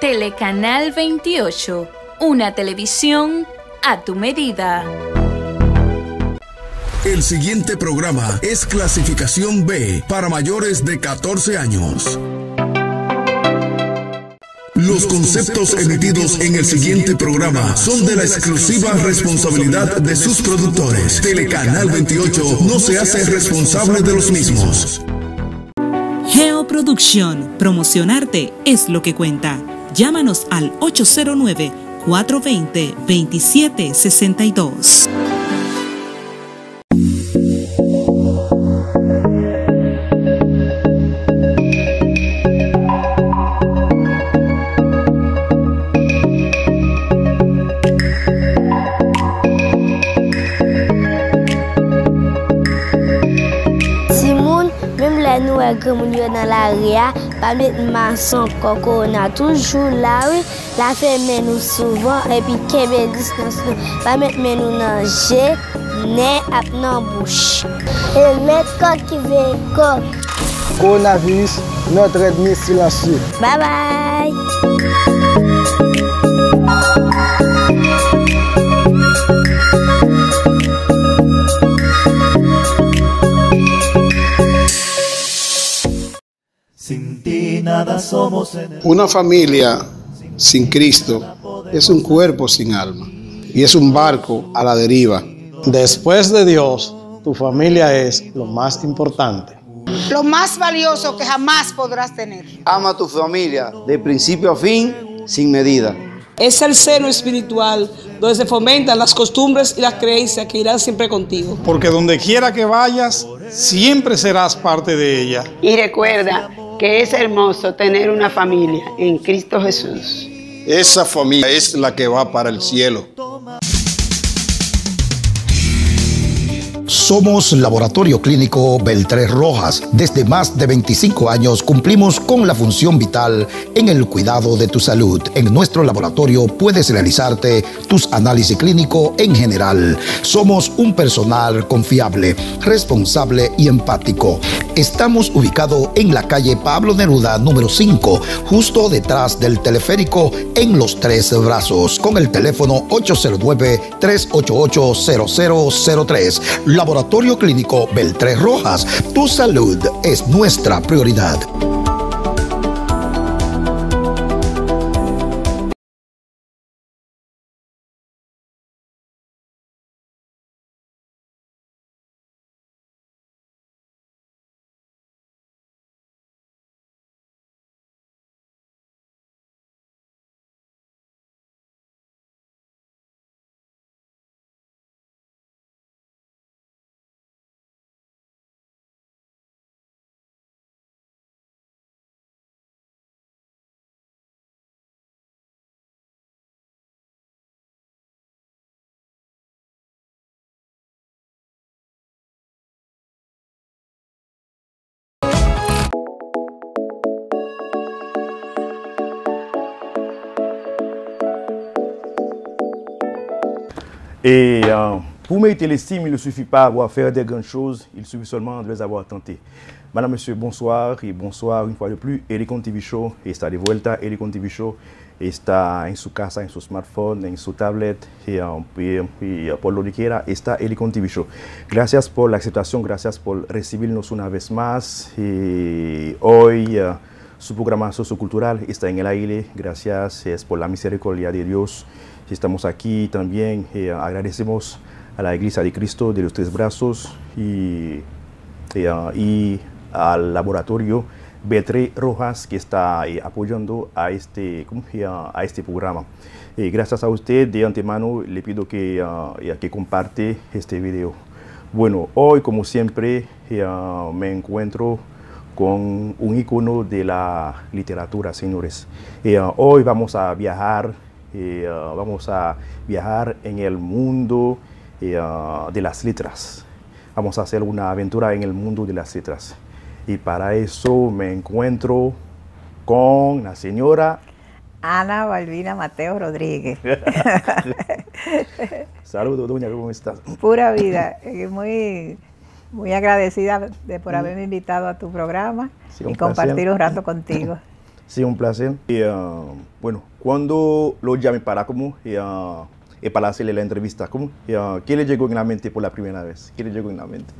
Telecanal 28, una televisión a tu medida. El siguiente programa es clasificación B para mayores de 14 años. Los conceptos emitidos en el siguiente programa son de la exclusiva responsabilidad de sus productores. Telecanal 28 no se hace responsable de los mismos. Geoproducción, promocionarte es lo que cuenta. Llámanos al 809 420 2762. moun yon nan la ria, pa met man son kokou nan toujou la wè, la fè men nou souvan epi kebe dis nan souvan pa met men nou nan jè nen ap nan bouch e met kokou ve kok kon avis not redmi silansi ba ba Una familia sin Cristo es un cuerpo sin alma y es un barco a la deriva. Después de Dios, tu familia es lo más importante. Lo más valioso que jamás podrás tener. Ama tu familia de principio a fin, sin medida. Es el seno espiritual donde se fomentan las costumbres y las creencias que irán siempre contigo. Porque donde quiera que vayas, siempre serás parte de ella. Y recuerda, que es hermoso tener una familia en Cristo Jesús. Esa familia es la que va para el cielo. Somos Laboratorio Clínico Beltrés Rojas. Desde más de 25 años cumplimos con la función vital en el cuidado de tu salud. En nuestro laboratorio puedes realizarte tus análisis clínicos en general. Somos un personal confiable, responsable y empático Estamos ubicados en la calle Pablo Neruda número 5, justo detrás del teleférico en Los Tres Brazos, con el teléfono 809-388-0003. Laboratorio Clínico Beltrés Rojas, tu salud es nuestra prioridad. Et euh, pour mériter l'estime, il ne suffit pas d'avoir faire des grandes choses, il suffit seulement de les avoir tentées. Madame, Monsieur, bonsoir et bonsoir une fois de plus. Ericon TV Show, está de vuelta, Ericon TV Show está en su casa, en su smartphone, en su tablet et pour pour por lo à está TV Show. Gracias pour l'acceptation, aceptación, gracias por recibirnos una vez más. Y hoy ce euh, programme sociocultural est en el aire, gracias es por la misericordia de Dieu. estamos aquí también. Eh, agradecemos a la Iglesia de Cristo de los Tres Brazos y, eh, al laboratorio Betre Rojas que está eh, apoyando a este, a este programa. gracias a usted de antemano le pido que, ah, que comparte este video. Bueno, hoy como siempre ah, me encuentro con un icono de la literatura, señores. Ah, hoy vamos a viajar y ah, vamos a viajar en el mundo ah, de las letras. Vamos a hacer una aventura en el mundo de las letras. Y para eso me encuentro con la señora Ana Balvina Mateo Rodríguez. Saludos, doña, ¿cómo estás? Pura vida, eh, muy, muy agradecida de por mm. haberme invitado a tu programa y compartir un rato contigo. Sí, un placer. Y, ah, bueno, cuando lo llamé para como ah, y, para hacerle la entrevista, como, ah, ¿qué le llegó en la mente por la primera vez? ¿Qué le llegó en la mente?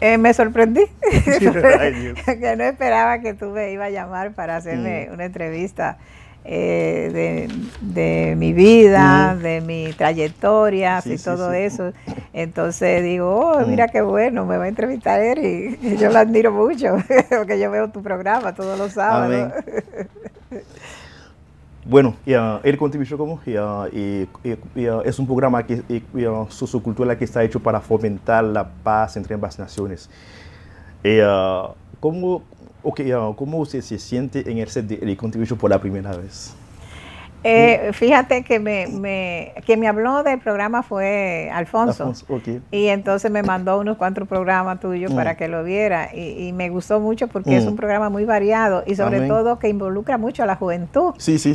Eh, me sorprendí, que no esperaba que tú me ibas a llamar para hacerme mm. una entrevista. Eh, de, mi vida, de mi trayectoria y todo eso. Entonces digo, oh, mira qué bueno, me va a entrevistar él y Yo lo admiro mucho, porque yo veo tu programa todos los sábados. bueno, ah, él contribuyó como y, ah, ah, es un programa que sociocultural que está hecho para fomentar la paz entre ambas naciones. ¿Cómo Ok, ¿cómo usted se siente en el set de El por la primera vez? Eh, fíjate que me, me, quien me habló del programa fue Alfonso. Y entonces me mandó unos cuantos programas tuyos para mm. que lo viera. Y, me gustó mucho porque es mm. un programa muy variado y sobre todo que involucra mucho a la juventud.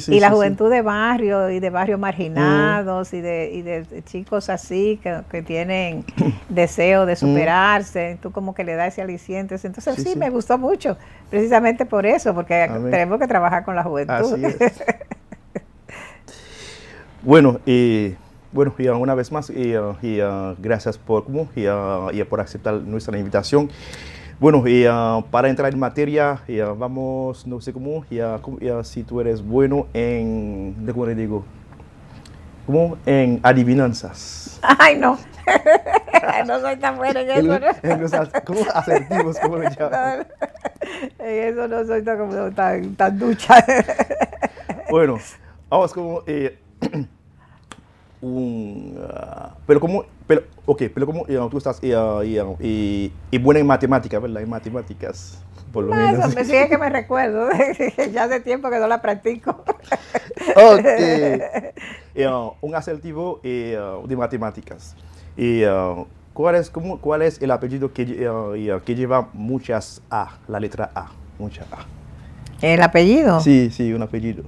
Y la juventud de barrio y de barrios marginados mm. y, de, chicos así que, tienen deseo de superarse. Tú como que le das ese aliciente. Entonces sí, me gustó mucho, precisamente por eso, porque tenemos que trabajar con la juventud. Así es. Bueno, y, bueno y, una vez más, y, ah, gracias por, ah, y, por aceptar nuestra invitación. Bueno, y, ah, para entrar en materia, vamos, no sé cómo, y si tú eres bueno en, ¿cómo le digo? Como en adivinanzas. Ay, no. no soy tan bueno en eso, ¿no? En los ¿cómo asertivos, ¿cómo le llaman? en eso no soy tan, tan, tan ducha. bueno, vamos como... Eh, un... Ah, pero como... Pero, ok, pero como tú estás ah, ah, y, buena en matemáticas, ¿verdad? En matemáticas, por no, me sigue que me recuerdo. ya hace tiempo que no la practico. ok. un asertivo eh, de matemáticas. Y... ¿Cuál es, cómo, ¿Cuál es el apellido que, que lleva muchas A, la letra A? Muchas A. ¿El apellido? Sí, sí, un apellido.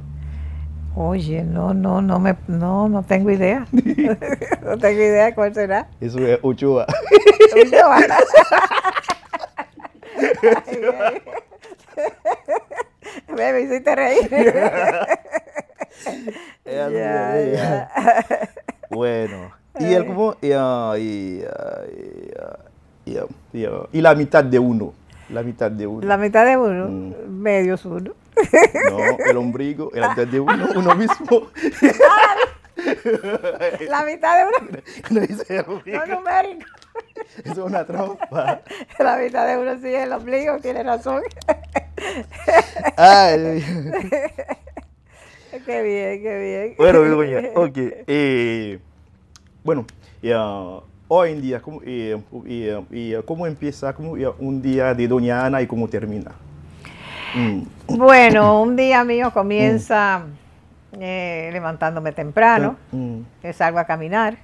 Oye, no, no, no me, no, no tengo idea. no tengo idea cuál será. Eso es Uchua. me hiciste reír. Bueno, y, el, cómo, y, y, la mitad de uno. La mitad de uno. La mitad de uno, mm. medio medios uno. No, el ombligo, el ah. antes de uno, uno mismo. Ah, la mitad de uno. No dice el ombligo. numérico. Eso es una trampa. La mitad de uno sí es el ombligo, tiene razón. Ay. Qué bien, qué bien. Bueno, doña, ok. Eh, bueno, ah, hoy en día, ¿cómo, ¿cómo empieza un día de doña Ana y cómo termina? Mm. Bueno, un día mío comienza mm. eh, levantándome temprano, mm. salgo a caminar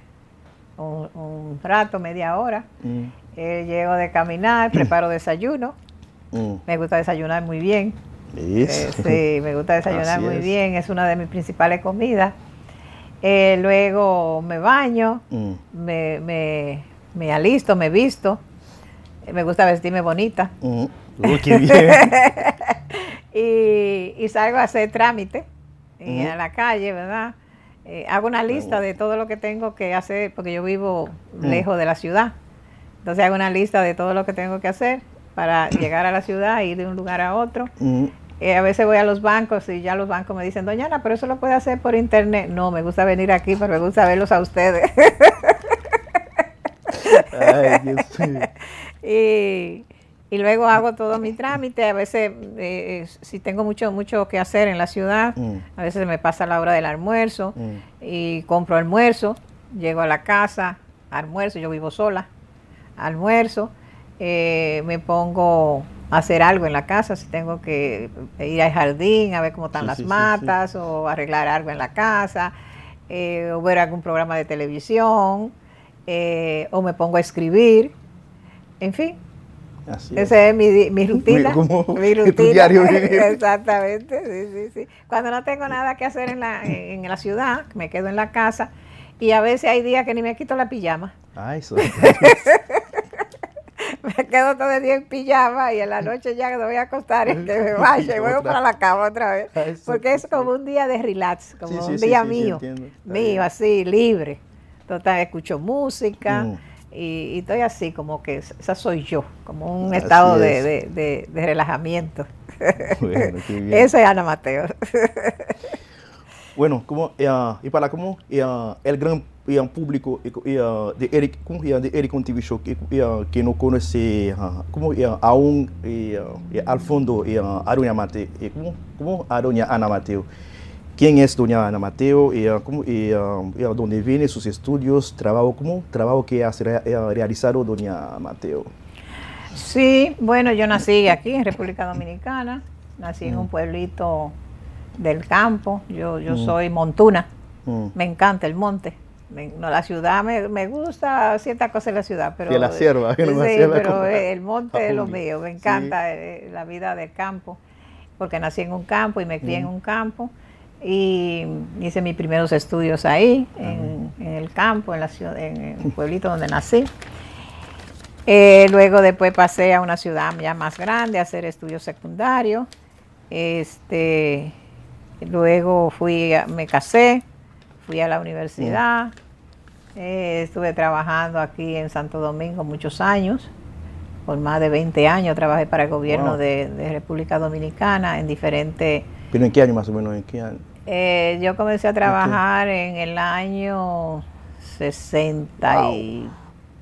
un, rato, media hora, eh, llego de caminar, preparo desayuno, me gusta desayunar muy bien. Eh, sí, me gusta desayunar muy bien, es una de mis principales comidas. luego me baño, me, me, me, alisto, me visto, me gusta vestirme bonita. y, salgo a hacer trámite a la calle, ¿verdad? Eh, hago una lista de todo lo que tengo que hacer, porque yo vivo mm. lejos de la ciudad. Entonces hago una lista de todo lo que tengo que hacer para llegar a la ciudad, ir de un lugar a otro. Mm. Eh, a veces voy a los bancos y ya los bancos me dicen, Doña Ana, pero eso lo puede hacer por internet. No, me gusta venir aquí, pero me gusta verlos a ustedes. Ay, Dios mío. y y luego hago todo mi trámite. A veces, eh, eh, si tengo mucho, mucho que hacer en la ciudad, mm. a veces me pasa la hora del almuerzo mm. y compro almuerzo, llego a la casa, almuerzo, yo vivo sola, almuerzo, eh, me pongo a hacer algo en la casa, si tengo que ir al jardín a ver cómo están las matas o arreglar algo en la casa. o ver algún programa de televisión, o me pongo a escribir, en fin, es. Esa es mi, rutina. mi diario Exactamente, sí, sí, sí. Cuando no tengo nada que hacer en la, en la ciudad, me quedo en la casa y a veces hay días que ni me quito la pijama. Ay, ah, eso me quedo todo el día en pijama y en la noche ya me voy a acostar y que me vaya y vuelvo para la cama otra vez. Ah, Porque es como un día de relax, como un día mío, mío, así, libre. Total, escucho música. Mm y, estoy así, como que esa soy yo, como un estado de, relajamiento. Bueno, Esa es Ana Mateo. bueno, como, eh, y para como eh, el gran eh, público de Eric, de Eric TV Show, que, no conoce como, aún al fondo a Ana Mateo, ¿Cómo? como a Ana Mateo quién es doña Ana Mateo y, ah, ah, dónde viene sus estudios, trabajo, común, trabajo que ha realizado doña Mateo. Sí, bueno, yo nací aquí en República Dominicana, nací en un mm. pueblito del campo, yo, yo mm. soy montuna, mm. me encanta el monte. la ciudad me, gusta cierta cosa en la ciudad, pero, la eh, sierva, pero eh, el monte es lo mío, me encanta eh, la vida del campo, porque nací en un campo y me crié en un campo y hice mis primeros estudios ahí, en, el campo, en, la ciudad, en el pueblito donde nací. Eh, luego después pasé a una ciudad ya más grande a hacer estudios secundarios. Este, luego fui, me casé, fui a la universidad, eh, estuve trabajando aquí en Santo Domingo muchos años, por más de 20 años trabajé para el gobierno de, de, República Dominicana en diferentes... ¿Pero en qué año más o menos? ¿En qué año? Eh, yo comencé a trabajar en el año sesenta y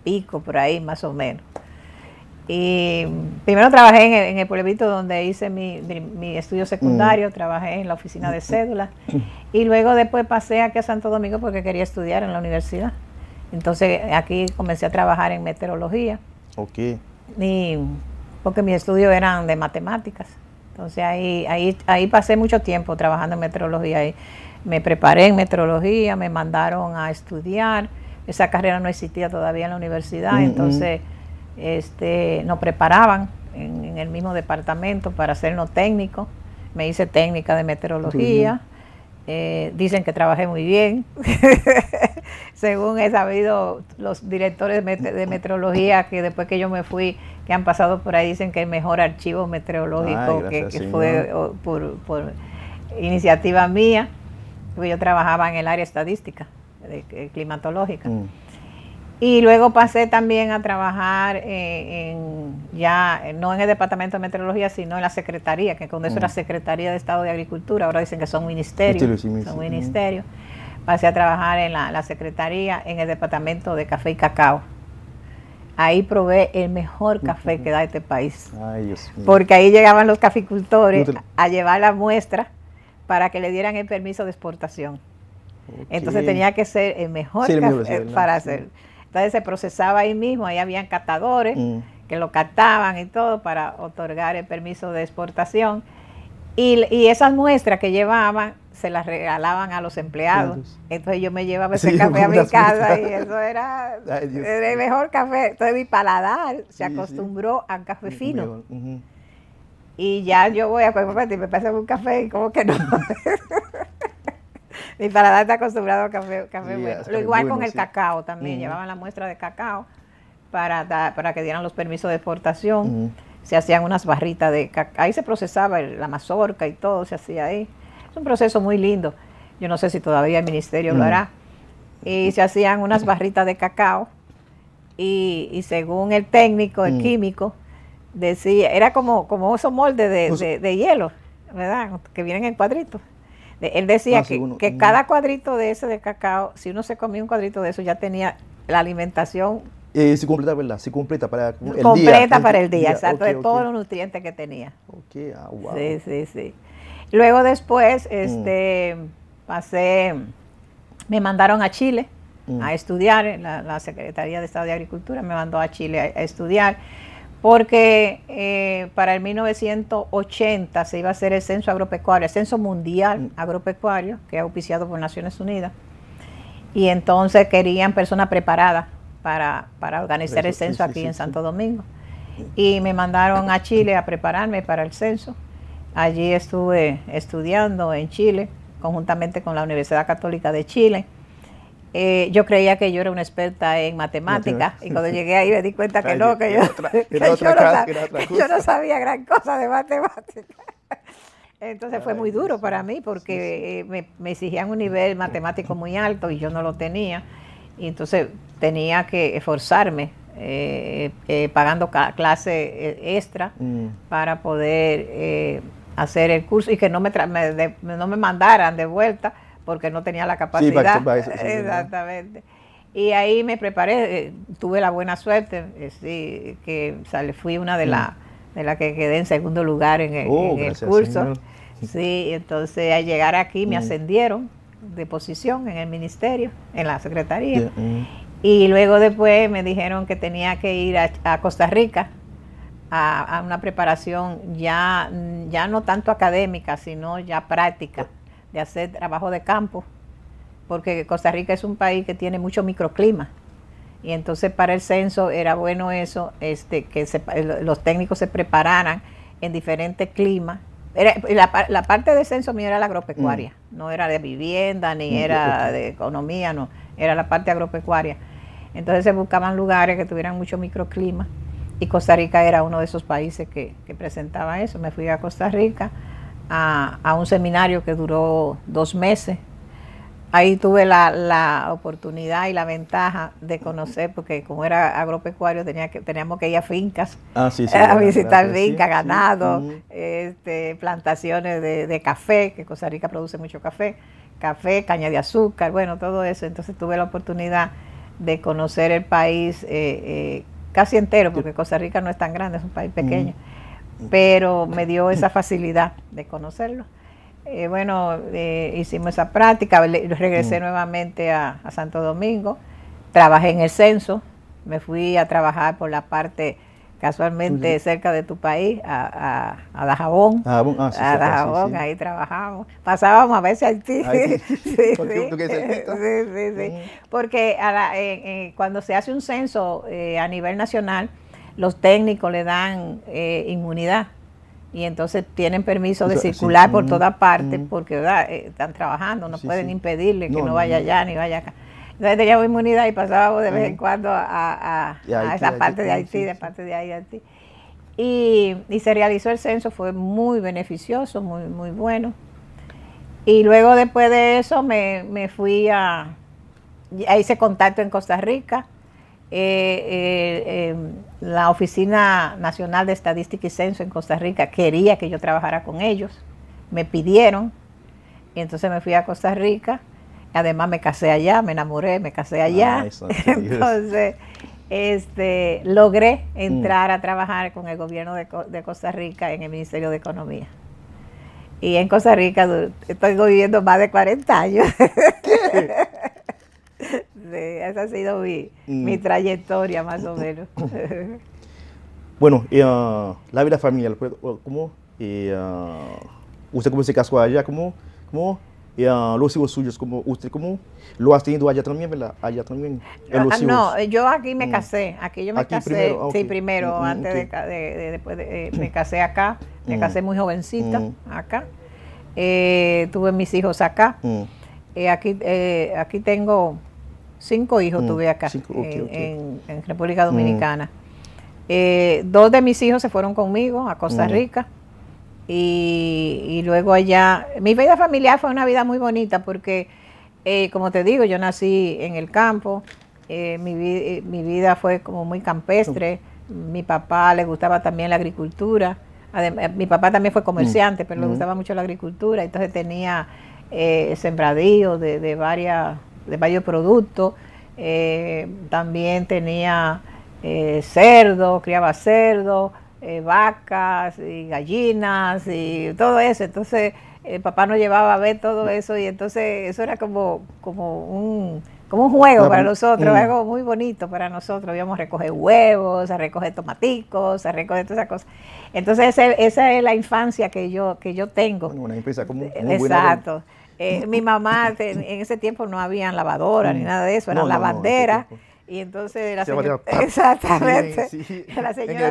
pico, por ahí más o menos. Y primero trabajé en el, en donde hice mi, mi, estudio secundario, mm. trabajé en la oficina de mm. cédula mm. y luego después pasé aquí a Santo Domingo porque quería estudiar en la universidad. Entonces aquí comencé a trabajar en meteorología. Ok. porque mis estudios eran de matemáticas. Entonces ahí, ahí, ahí pasé mucho tiempo trabajando en meteorología. Y me preparé en meteorología, me mandaron a estudiar. Esa carrera no existía todavía en la universidad, entonces este, nos preparaban en, el mismo departamento para hacernos técnicos. Me hice técnica de meteorología. Eh, dicen que trabajé muy bien. según he sabido los directores de meteorología, que después que yo me fui, que han pasado por ahí, dicen que el mejor archivo meteorológico que, fue por, iniciativa mía, porque yo trabajaba en el área estadística, eh, climatológica. Mm. Y luego pasé también a trabajar en, ya, no en el Departamento de Meteorología, sino en la Secretaría, que cuando eso era mm. Secretaría de Estado de Agricultura, ahora dicen que son ministerios. Este son ministerios. Mm pasé a trabajar en la, secretaría en el departamento de café y cacao ahí probé el mejor café que da este país. Ay, Porque ahí llegaban los caficultores a llevar la muestra para que le dieran el permiso de exportación. Entonces tenía que ser el mejor café para hacer. Entonces se procesaba ahí mismo, ahí habían catadores mm. que lo cataban y todo para otorgar el permiso de exportación. y esas muestras que llevaban se las regalaban a los empleados. Entonces, yo me llevaba ese café a mi casa y eso era el mejor café. Entonces mi paladar se acostumbró al café fino. Y ya yo voy a comer pues, un café y como que no. mi paladar está acostumbrado a café, bueno. Lo igual con el cacao también. Llevaban la muestra de cacao para, para que dieran los permisos de exportación. se hacían unas barritas de cacao. Ahí se procesaba la mazorca y todo, se hacía ahí. Es un proceso muy lindo. Yo no sé si todavía el ministerio lo mm. hará. Y se hacían unas barritas de cacao y, según el técnico, el mm. químico, decía, era como, como esos moldes de, hielo, ¿verdad? Que vienen en cuadritos. Él decía ah, que, cada cuadrito de ese de cacao, si uno se comía un cuadrito de eso, ya tenía la alimentación. Eh, completa, ¿verdad? Si completa para el día. Completa para el día, exacto, de todos los nutrientes que tenía. Ok, ah, Sí, sí, sí. Luego después, mm. este, pasé, me mandaron a Chile mm. a estudiar, la, Secretaría de Estado de Agricultura me mandó a Chile a, estudiar, porque eh, para el 1980 se iba a hacer el censo agropecuario, el censo mundial mm. agropecuario, que es auspiciado por Naciones Unidas, y entonces querían personas preparadas para, organizar el censo aquí en Santo Domingo. Y me mandaron a Chile a prepararme para el censo Allí estuve estudiando en Chile, conjuntamente con la Universidad Católica de Chile. Eh, yo creía que yo era una experta en matemáticas y cuando llegué ahí me di cuenta que no, que yo, no sabía gran cosa de matemáticas. Entonces fue muy duro para mí porque eh, me, exigían un nivel matemático muy alto y yo no lo tenía. Y entonces tenía que esforzarme eh, pagando clase extra mm. para poder hacer el curso y que no me, no me mandaran de vuelta porque no tenía la capacidad. Exactamente. Y ahí me preparé, eh, tuve la buena suerte, eh, sí, que sale fui una de mm. las de la que quedé en segundo lugar en el, oh, curso. Sí, entonces al llegar aquí me mm. ascendieron de posición en el ministerio, en la secretaría. Mm. Y luego después me dijeron que tenía que ir a Costa Rica a, una preparación ya, ya no tanto académica, sino ya práctica, oh. de hacer trabajo de campo, porque Costa Rica es un país que tiene mucho microclima. Y entonces para el censo era bueno eso, este, que los técnicos se prepararan en diferentes climas. Era, la, parte de censo mío era la agropecuaria, mm. no era de vivienda ni mm, era de economía, no, era la parte agropecuaria. Entonces se buscaban lugares que tuvieran mucho microclima y Costa Rica era uno de esos países que, presentaba eso. Me fui a Costa Rica a, un seminario que duró dos meses. Ahí tuve la, oportunidad y la ventaja de conocer, porque como era agropecuario teníamos que ir a fincas, ah, a visitar fincas, ganado, este, plantaciones de, café, que Costa Rica produce mucho café, café, caña de azúcar, bueno, todo eso. Entonces tuve la oportunidad de conocer el país eh, eh, casi entero, porque Costa Rica no es tan grande, es un país mm. pequeño, mm. pero me dio esa facilidad de conocerlo. Eh, bueno, eh, hicimos esa práctica, regresé mm. nuevamente a Santo Domingo, trabajé en el censo, me fui a trabajar por la parte casualmente cerca de tu país, a, a, a Dajabón. a Dajabón, ah, pues, ahí trabajamos. Pasábamos a veces al sí. sí, ¿Tú sí, mm. Porque a la, cuando se hace un censo eh, a nivel nacional, los técnicos le dan eh, inmunidad y entonces tienen permiso de circular por toda mm, todas partes mm. porque eh, están trabajando, no pueden impedirle que no, vaya allá ni vaya acá. Entonces teníamos inmunidad y pasábamos de vez en cuando a, a, esa parte de Haití, de parte de Haití. Y, se realizó el censo, fue muy beneficioso, muy, muy bueno. Y luego después de eso me, fui a, hice contacto en Costa Rica, eh, eh, em, la Oficina Nacional de Estadística y Censo en Costa Rica quería que yo trabajara con ellos, me pidieron, y entonces me fui a Costa Rica Además me casé allá, me enamoré, me casé ah, allá. Entonces, este, logré entrar mm. a trabajar con el gobierno de, Costa Rica en el Ministerio de Economía. Y en Costa Rica estoy viviendo más de 40 años. esa ha sido mm. mi, trayectoria más o menos. bueno, y, ah, la vida familiar, pues, ¿cómo? Y, ah, ¿Usted cómo se casó allá? ¿Cómo? cómo Uh, los hijos suyos como usted como lo has tenido allá también verdad allá también ah, no, no eh, yo aquí me mm. casé aquí yo me casé primero, ah, sí primero mm, mm, antes de, después eh, me casé acá me casé muy jovencita acá eh, tuve mis hijos acá aquí aquí tengo cinco hijos tuve acá en, en, República Dominicana dos de mis hijos se fueron conmigo a Costa Rica y, luego allá, mi vida familiar fue una vida muy bonita porque, eh, como te digo, yo nací en el campo, eh, eh, mi, vida fue como muy campestre, mi papá le gustaba también la agricultura, Además, mi papá también fue comerciante, pero le mm. gustaba mucho la agricultura, entonces tenía eh, de, varias, de varios productos, también tenía cerdo, criaba cerdo, eh, vacas y gallinas y todo eso. Entonces, el eh, papá nos llevaba a ver todo mm. eso y entonces eso era como, como un como un juego para nosotros, mm. algo muy bonito para nosotros. Íbamos a recoger huevos, a recoger tomaticos, a recoger todas esas cosas. Entonces esa, es la infancia que yo, que yo tengo. una infancia como, Exacto. Eh, mi mamá en ese tiempo no había lavadoras ni mm. nada de eso, eran lavanderas. Y entonces la señora. se iba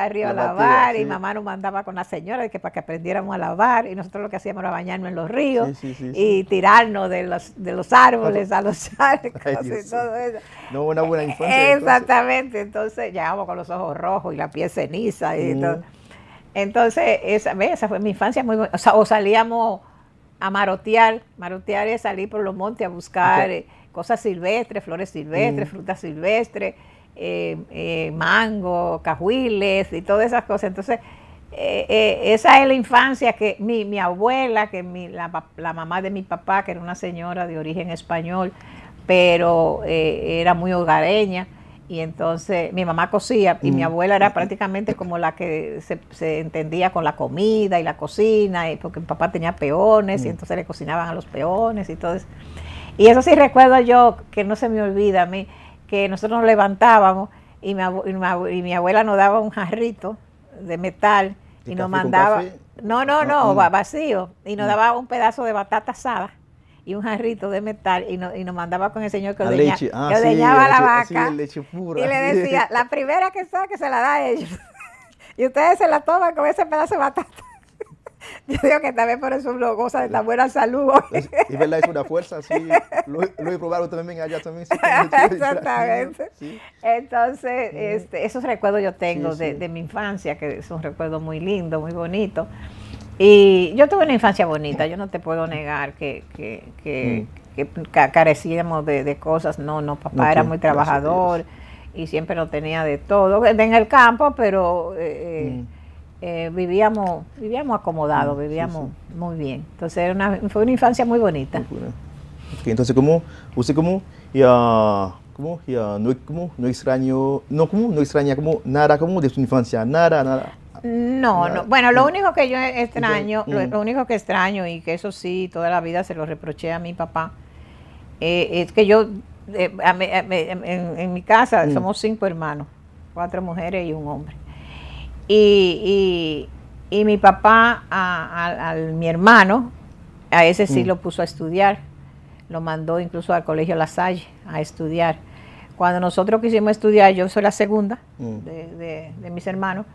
al río a lavar y mamá nos mandaba con la señora que para que aprendiéramos a lavar. Y nosotros lo que hacíamos era bañarnos en los ríos y tirarnos de los, de los árboles a los charcos y todo eso. No una buena infancia. Exactamente. Entonces. entonces con los ojos rojos y la piel ceniza y mm. todo. Entonces, esa, fue mi infancia muy o, sea, o salíamos a marotear, marotear es salir por los montes a buscar. Eh, cosas silvestres, flores silvestres, mm. frutas silvestres, eh, eh, mango, cajuiles y todas esas cosas. Entonces, eh, esa es la infancia que mi, mi abuela, que mi, la, la, mamá de mi papá, que era una señora de origen español, pero era muy hogareña. Y entonces mi mamá cocía y mi mm. abuela era prácticamente como la que se, entendía con la comida y la cocina, y porque mi papá tenía peones y mm. entonces le cocinaban a los peones y todo eso. Y eso sí recuerdo yo, que no se me olvida a mí, que nosotros nos levantábamos y mi, abuela, mi abuela nos daba un jarrito de metal y, nos mandaba... No, no, ah, no, mm. vacío. Y nos mm. daba un pedazo de batata asada y un jarrito de metal y, y nos mandaba con el señor que, odeñaba la vaca. Y le decía, la primera que saque se la da a ellos. y ustedes se la toman con ese pedazo de batata. Yo digo que también por eso lo goza de la buena salud. y verdad, es una fuerza, sí. Luis, he probado también allá también. Exactamente. Entonces, este, esos recuerdos yo tengo de, mi infancia, que es un recuerdo muy lindo, muy bonito. Y yo tuve una infancia bonita, yo no te puedo negar que, que, mm. carecíamos de, cosas. No, no, papá era muy trabajador y siempre lo tenía de todo, en el campo, pero... Eh, eh mm. Eh, vivíamos, vivíamos acomodados, mm, vivíamos muy bien. Entonces fue una infancia muy bonita. entonces, ¿cómo, usted cómo, ya, cómo, ya, no, no extraño, no, como, no extraña como nada, como de su infancia, nada, nada? No, no. Bueno, lo mm. único que yo extraño, lo, mm. único que extraño y que eso sí, toda la vida se lo reproché a mi papá, eh, es que yo, eh, en, mi casa somos cinco hermanos, cuatro mujeres y un hombre. Y, mi papá, a, mi hermano, a ese sí mm. lo puso a estudiar, lo mandó incluso al colegio La Salle a estudiar. Cuando nosotros quisimos estudiar, yo soy la segunda mm. de, mis hermanos,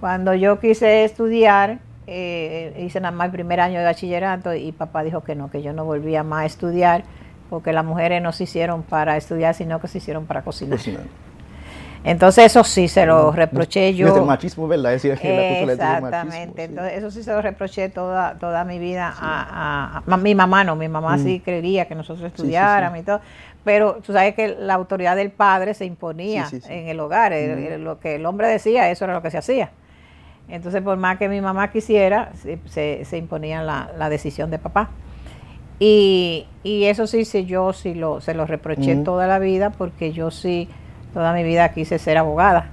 cuando yo quise estudiar, eh, hice nada más el primer año de bachillerato y papá dijo que no, que yo no volvía más a estudiar porque las mujeres no se hicieron para estudiar, sino que se hicieron para cocinar. Entonces eso sí se lo reproché yo. machismo, ¿verdad? Es decir, Exactamente, entonces eso sí se lo reproché toda, toda mi vida a, mi mamá, no, mi mamá sí mm. creería que nosotros estudiáramos y todo, pero tú sabes que la autoridad del padre se imponía en el hogar, mm. lo que el hombre decía, eso era lo que se hacía. Entonces por más que mi mamá quisiera, se, se imponía la, decisión de papá. Y, y, eso sí, sí, yo sí lo, se lo reproché mm. toda la vida porque yo sí toda mi vida quise ser abogada.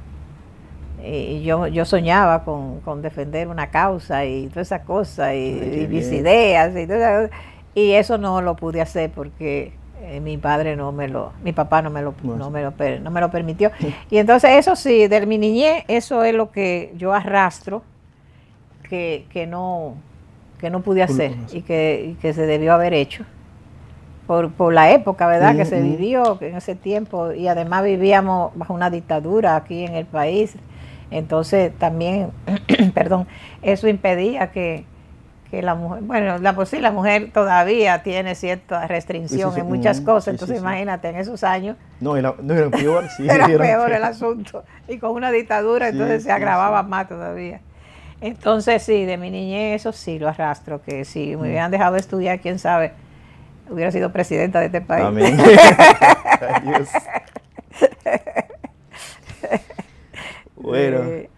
Y yo, yo soñaba con, defender una causa y todas esas cosas, y, mis ideas, y, todas y eso no lo pude hacer porque eh, mi padre no me lo, mi papá no me lo, me no me lo permitió. Y entonces eso sí, del mi niñez, eso es lo que yo arrastro, que, que no, que no pude hacer y que se debió haber hecho por, la época, ¿verdad?, que se vivió en ese tiempo y además vivíamos bajo una dictadura aquí en el país. Entonces también, perdón, eso impedía que, la mujer, bueno, pues sí, la mujer todavía tiene cierta restricción en muchas cosas, entonces imagínate, en esos años... No, era, peor, sí. era, peor, el asunto. Y con una dictadura entonces se agravaba más todavía. Entonces sí, de mi niñez eso sí lo arrastro, que si me mm. hubieran dejado estudiar, quién sabe, hubiera sido presidenta de este país. Amén. bueno, eh,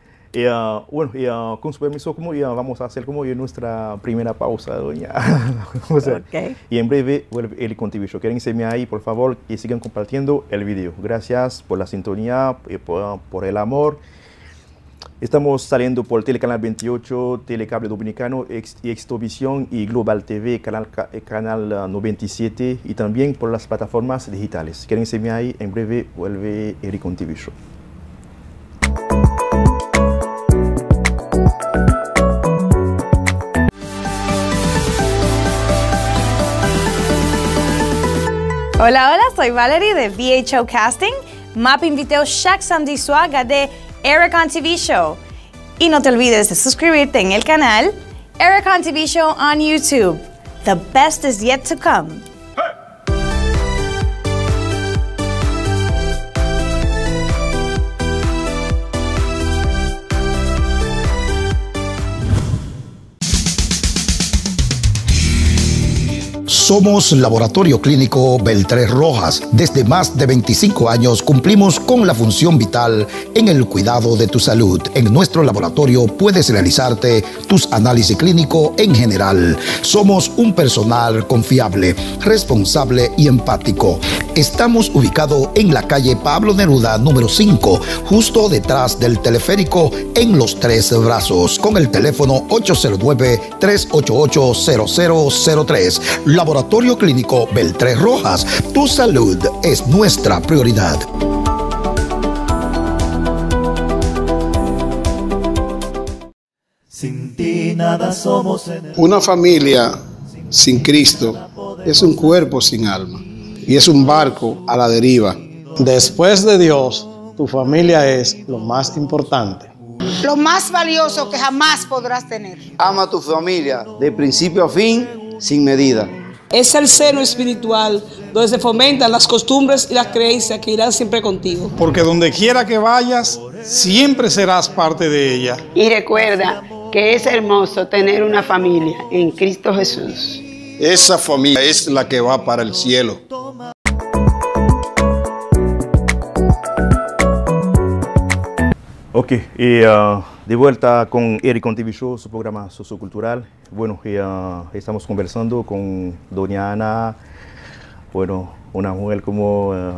ah, bueno ah, con su permiso, como, ya, ah, vamos a hacer como nuestra primera pausa, doña. Y en breve vuelve el contribuyo. Quieren ahí, por favor, y sigan compartiendo el video. Gracias por la sintonía, eh, por, por el amor. Estamos saliendo por Telecanal 28, Telecable Dominicano, Extovisión y Global TV, canal, eh, canal 97 ah, y también por las plataformas digitales. Quédense ahí, en breve vuelve Eric on Show. Hola, hola, soy Valerie de VHO Casting. Map invité a sandy suaga de Eric on TV Show. Y no te olvides de suscribirte en el canal Eric on TV Show on YouTube. The best is yet to come. Somos Laboratorio Clínico Beltrés Rojas. Desde más de 25 años cumplimos con la función vital en el cuidado de tu salud. En nuestro laboratorio puedes realizarte tus análisis clínicos en general. Somos un personal confiable, responsable y empático. Estamos ubicado en la calle Pablo Neruda número 5, justo detrás del teleférico en Los Tres Brazos, con el teléfono 809 388 0003. Laboratorio Laboratorio Clínico Beltrés Rojas. Tu salud es nuestra prioridad. Sin ti nada somos Una familia sin Cristo es un cuerpo sin alma y es un barco a la deriva. Después de Dios, tu familia es lo más importante. Lo más valioso que jamás podrás tener. Ama a tu familia de principio a fin, sin medida es el seno espiritual donde se fomentan las costumbres y las creencias que irán siempre contigo. Porque donde quiera que vayas, siempre serás parte de ella. Y recuerda que es hermoso tener una familia en Cristo Jesús. Esa familia es la que va para el cielo. Ok, y ah, de vuelta con Eric TV Show, su programa sociocultural. Bueno, estamos conversando con doña Ana, bueno, una mujer como eh,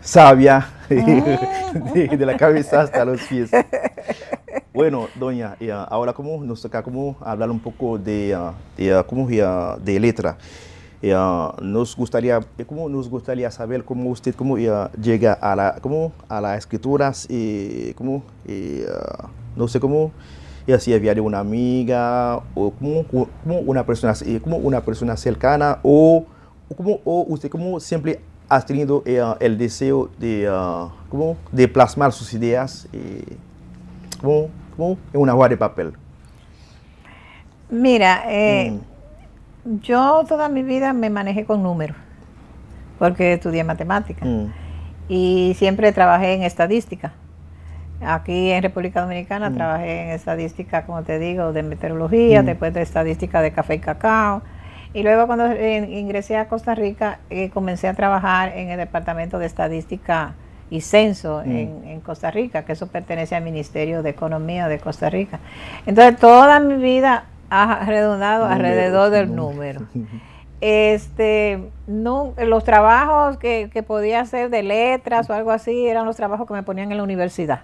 sabia, de, la cabeza hasta los pies. Bueno, doña, eh, ahora como nos toca como hablar un poco de, eh, de, de letra. Ah, nos gustaría, ¿cómo nos gustaría saber cómo usted cómo, ah, llega a la, cómo, a las escrituras y cómo, ah, no sé cómo y si había de una amiga o como, una persona una persona cercana o cómo usted como siempre ha tenido el deseo de de plasmar sus ideas como, en una hoja de papel mira eh, mm yo toda mi vida me manejé con números, porque estudié matemática mm. y siempre trabajé en estadística. Aquí en República Dominicana mm. trabajé en estadística, como te digo, de meteorología, mm. después de estadística de café y cacao. Y luego cuando eh, ingresé a Costa Rica, eh, comencé a trabajar en el Departamento de Estadística y Censo en, en, Costa Rica, que eso pertenece al Ministerio de Economía de Costa Rica. Entonces, toda mi vida ha redundado alrededor del número. Este, no, los trabajos que, podía hacer de letras o algo así eran los trabajos que me ponían en la universidad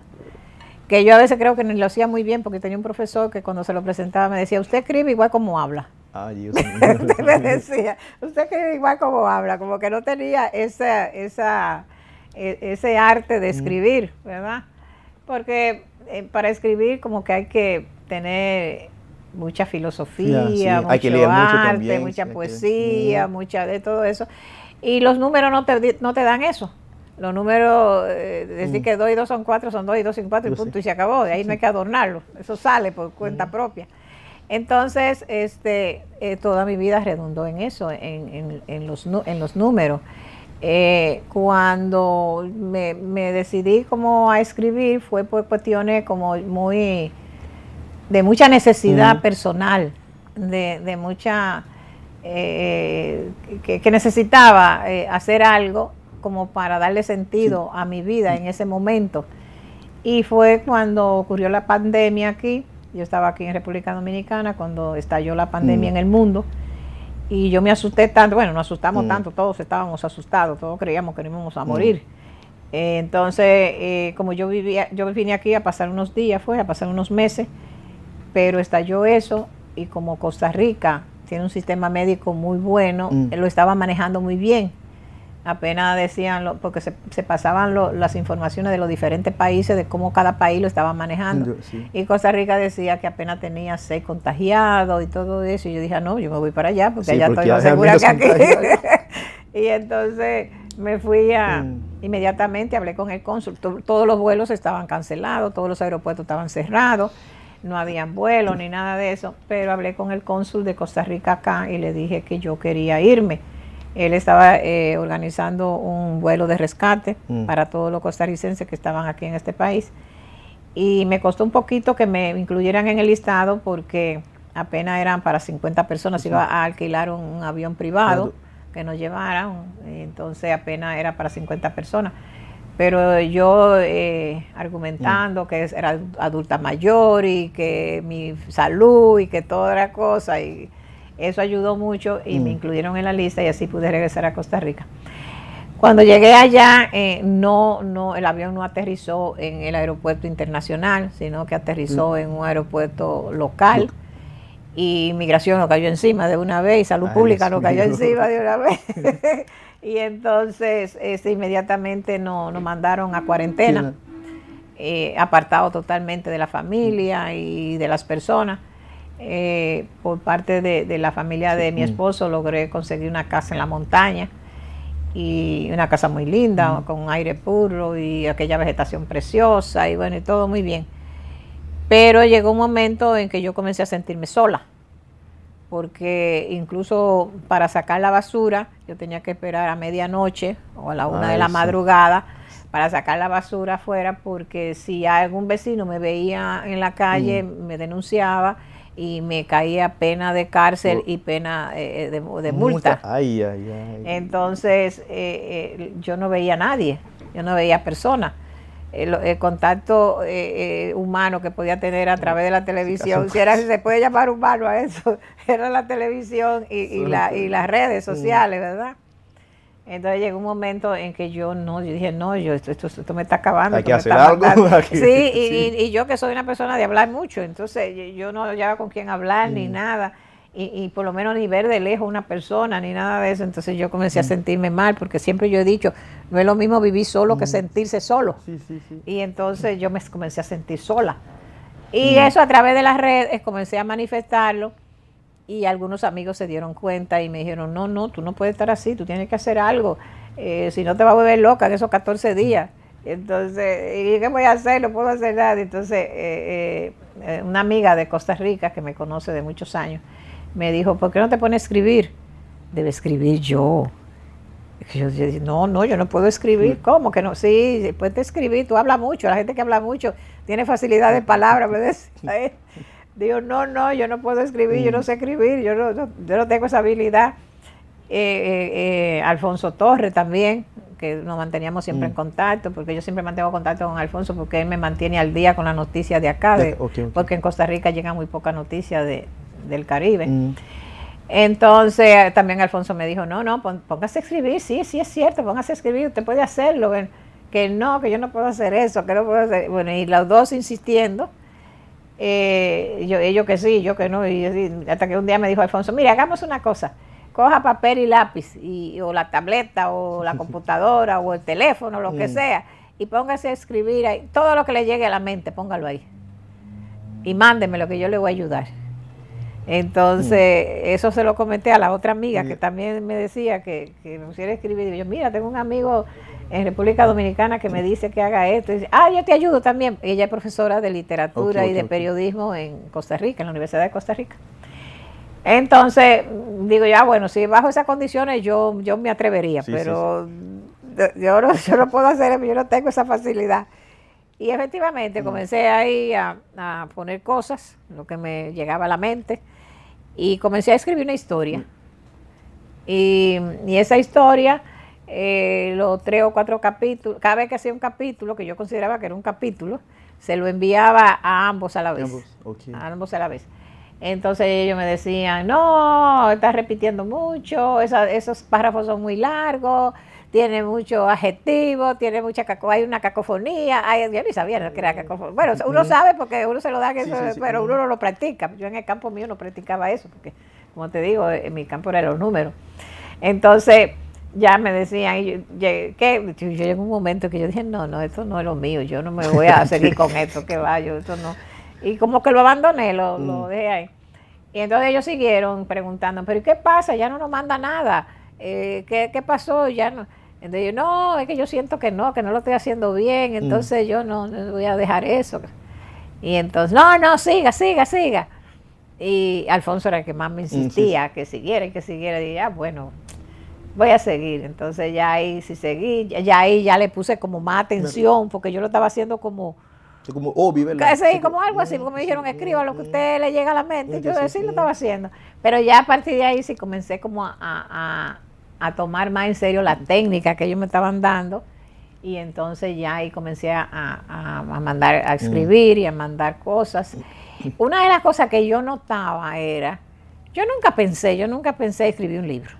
que yo a veces creo que lo hacía muy bien porque tenía un profesor que cuando se lo presentaba me decía, usted escribe igual como habla. Ay, usted me decía, usted escribe igual como habla, como que no tenía esa, esa, e, ese arte de mm. escribir, ¿verdad? Porque eh, para escribir como que hay que tener mucha filosofía, Mucho arte, mucha poesía, mucha de todo eso. Y los números no te, no te dan eso. Los números, eh, decir mm. que 2 y 2 son 4, son 2 y 2 sin 4 y punto, y se acabó. De ahí no hay que adornarlo. Eso sale por cuenta mm. propia. Entonces, este, eh, toda mi vida redundó en eso, en, los, en los números. Eh, cuando me, decidí como a escribir fue por cuestiones como muy de mucha necesidad personal, de, mucha... Eh, que, necesitaba eh, hacer algo como para darle sentido a mi vida en ese momento. Y fue cuando ocurrió la pandemia aquí, yo estaba aquí en República Dominicana cuando estalló la pandemia mm. en el mundo y yo me asusté tanto, bueno, nos asustamos mm. tanto, todos estábamos asustados, todos creíamos que no íbamos a mm. morir. Eh, entonces, como yo vivía, yo vine aquí a pasar unos días, fue a pasar unos meses pero estalló eso y como Costa Rica tiene un sistema médico muy bueno, mm. lo estaba manejando muy bien. Apenas decían, lo, porque se, pasaban las informaciones de los diferentes países, de cómo cada país lo estaba manejando. Y Costa Rica decía que apenas tenía seis contagiados y todo eso. Y yo dije, ah, no, yo me voy para allá, porque allá estoy segura que aquí. y entonces me fui a, mm. inmediatamente hablé con el cónsul. Todos los vuelos estaban cancelados, todos los aeropuertos estaban cerrados no habían vuelo ni nada de eso, pero hablé con el cónsul de Costa Rica acá y le dije que yo quería irme. Él estaba eh, organizando un vuelo de rescate mm. para todos los costarricenses que estaban aquí en este país. Y me costó un poquito que me incluyeran en el listado porque apenas eran para 50 personas, iba a alquilar un, avión privado que nos llevaran, entonces apenas era para 50 personas pero yo eh, argumentando mm. que era adulta mayor y que mi salud y que toda la cosa y eso ayudó mucho y me mm. incluyeron en la lista y así pude regresar a Costa Rica. Cuando llegué allá, eh, no, no, el avión no aterrizó en el aeropuerto internacional, sino que aterrizó mm. en un aeropuerto local y migración lo cayó encima de una vez, y salud pública lo cayó encima de una vez. y entonces este, inmediatamente nos, mandaron a cuarentena, eh, apartado totalmente de la familia y de las personas. Eh, por parte de, de, la familia de mi esposo logré conseguir una casa en la montaña y una casa muy linda, con aire puro y aquella vegetación preciosa y bueno, y todo muy bien. Pero llegó un momento en que yo comencé a sentirme sola, porque incluso para sacar la basura, yo tenía que esperar a medianoche o a la una de la madrugada para sacar la basura afuera, porque si algún vecino me veía en la calle, mm. me denunciaba y me caía pena de cárcel y pena eh, eh, de, multa. Entonces eh, yo no veía a nadie, yo no veía personas el, contacto eh, eh, humano que podía tener a través de la televisión, si era si se puede llamar humano a eso, era la televisión y, las redes sociales, ¿verdad? Entonces llegó un momento en que yo no, yo dije, no, yo esto, esto, me está acabando. Hay que hacer algo. Sí, y, yo que soy una persona de hablar mucho, entonces yo no había con quién hablar ni mm. nada y, por lo menos ni ver de lejos una persona ni nada de eso. Entonces yo comencé a mm. sentirme mal porque siempre yo he dicho, no es lo mismo vivir solo que mm. sentirse solo. Y entonces yo me comencé a sentir sola. Y mm. eso a través de las redes comencé a manifestarlo y algunos amigos se dieron cuenta y me dijeron, no, no, tú no puedes estar así, tú tienes que hacer algo, eh, si no te vas a volver loca en esos 14 días. Entonces, ¿y qué voy a hacer? No puedo hacer nada. Entonces, eh, eh, una amiga de Costa Rica que me conoce de muchos años, me dijo, ¿por qué no te pone a escribir? Debe escribir yo. yo dije, no, no, yo no puedo escribir. ¿Cómo que no? Sí, puedes escribir, tú hablas mucho, la gente que habla mucho tiene facilidad de palabra, me Digo, no, no, yo no puedo escribir, yo no sé escribir, yo no, tengo esa habilidad. Eh, eh, eh, Alfonso Torres también, que nos manteníamos siempre en mm. contacto, porque yo siempre mantengo contacto con Alfonso porque él me mantiene al día con las noticias de acá, porque en Costa Rica llega muy poca noticia de, del Caribe. Mm. Entonces, también Alfonso me dijo, no, no, póngase a escribir, sí, sí es cierto, póngase a escribir, usted puede hacerlo, que, no, que yo no puedo hacer eso, que no puedo hacer, bueno, y los dos insistiendo, eh, yo, ellos que sí, yo que no, y, hasta que un día me dijo Alfonso, mira, hagamos una cosa, coja papel y lápiz, y, o la tableta, o la computadora, o el teléfono, lo que mm. sea, y póngase a escribir ahí, todo lo que le llegue a la mente, póngalo ahí, y mándeme lo que yo le voy a ayudar. Entonces, mm. eso se lo comenté a la otra amiga que también me decía que, me pusiera escribir. Y yo, mira, tengo un amigo en República Dominicana que me dice que haga esto. dice, ah, yo te ayudo también. Ella es profesora de literatura y de periodismo en Costa Rica, en la Universidad de Costa Rica. Entonces, digo ya ah, bueno, si bajo esas condiciones yo, me atrevería, pero Yo, no, yo puedo hacer, yo no tengo esa facilidad. Y efectivamente mm. comencé ahí a poner cosas, lo que me llegaba a la mente y comencé a escribir una historia. Mm. Y, esa historia, eh, los tres o cuatro capítulos, cada vez que hacía un capítulo, que yo consideraba que era un capítulo, se lo enviaba a ambos a la vez. A ambos a la vez. Entonces ellos me decían, no, estás repitiendo mucho, esos párrafos son muy largos, tiene mucho adjetivo, tiene mucha caco hay una cacofonía, yo ni sabía que era cacofonía. Bueno, uno sabe porque uno se lo da, pero uno no lo practica. Yo en el campo mío no practicaba eso, porque como te digo, en mi campo eran los números. Entonces, ya me decían, yo, que yo un momento que yo dije, no, no, esto no es lo mío, yo no me voy a seguir con esto, que va, yo no. Y como que lo abandoné, lo, mm. dejé ahí. Y entonces ellos siguieron preguntando, pero ¿y qué pasa? Ya no nos manda nada. Eh, ¿qué, ¿Qué pasó? Ya no. Entonces yo, no, es que yo siento que no, que no lo estoy haciendo bien, mm. entonces yo no, voy a dejar eso. Y entonces, no, no, siga, siga, siga. Y Alfonso era el que más me mm, insistía, que siguiera y que siguiera. Y ya, bueno, voy a seguir. Entonces ya ahí, si seguí, ya, ahí ya le puse como más atención, porque yo lo estaba haciendo como... como obvio, ¿verdad? como algo así, como me dijeron, escriba lo que a usted le llega a la mente. Yo sí lo estaba haciendo. Pero ya a partir de ahí sí comencé como a a tomar más en serio la técnica que ellos me estaban dando y entonces ya ahí comencé a, mandar, a escribir y a mandar cosas. Una de las cosas que yo notaba era, yo nunca pensé, yo nunca pensé escribir un libro.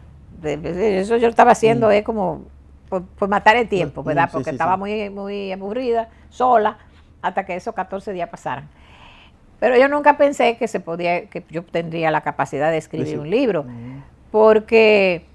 Eso yo estaba haciendo mm. es como por, matar el tiempo, mm, ¿verdad? Porque estaba Muy, muy aburrida, sola, hasta que esos 14 días pasaran. Pero yo nunca pensé que se podía, que yo tendría la capacidad de escribir un libro, mm. porque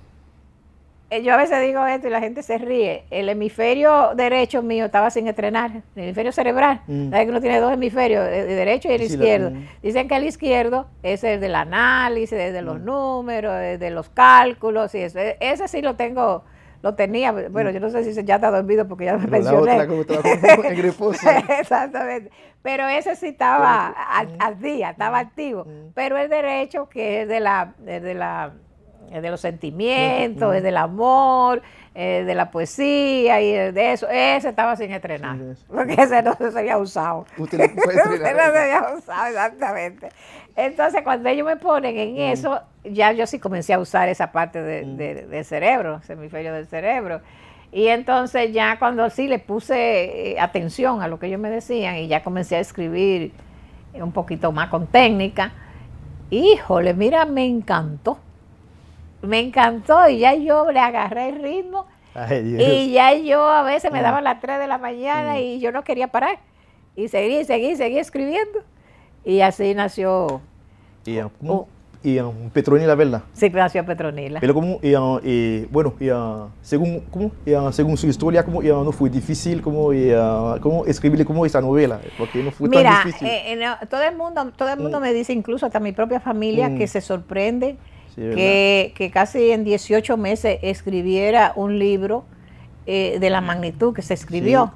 eh, yo a veces digo esto y la gente se ríe. El hemisferio derecho mío estaba sin estrenar, el hemisferio cerebral. Mm. Sabes que uno tiene dos hemisferios, el derecho y el izquierdo. Dicen que el izquierdo es el del análisis, de los mm. números, de los cálculos y eso. E, ese sí lo tengo, lo tenía. Bueno, mm. yo no sé si ya está dormido porque ya me Pero mencioné. La otra, como Exactamente. Pero ese sí estaba al, al, día, estaba activo. Pero el derecho, que es de la, de la es de los sentimientos, es del amor, es de la poesía y de eso. Ese estaba sin estrenar, porque ese no se había usado. Usted no, no se había usado, exactamente. Entonces, cuando ellos me ponen en eso, ya yo sí comencé a usar esa parte del cerebro, hemisferio del cerebro. Y entonces ya cuando sí le puse eh, atención a lo que ellos me decían y ya comencé a escribir un poquito más con técnica, híjole, mira, me encantó me encantó y ya yo le agarré el ritmo. y ya yo a veces me mm. daba las 3 de la mañana mm. y yo no quería parar. Y seguí, seguí, seguí escribiendo. Y así nació. Y, un y Petronila, ¿verdad? Sí, nació Petronila. Pero como, y, bueno, y, según, y, según su historia, como, no fue difícil como, y, escribirle como esa novela, porque no fue tan difícil. Eh, todo el mundo, todo el mundo mm. me dice, incluso hasta mi propia familia, que se sorprende que, casi en 18 meses escribiera un libro eh, de la magnitud que se escribió.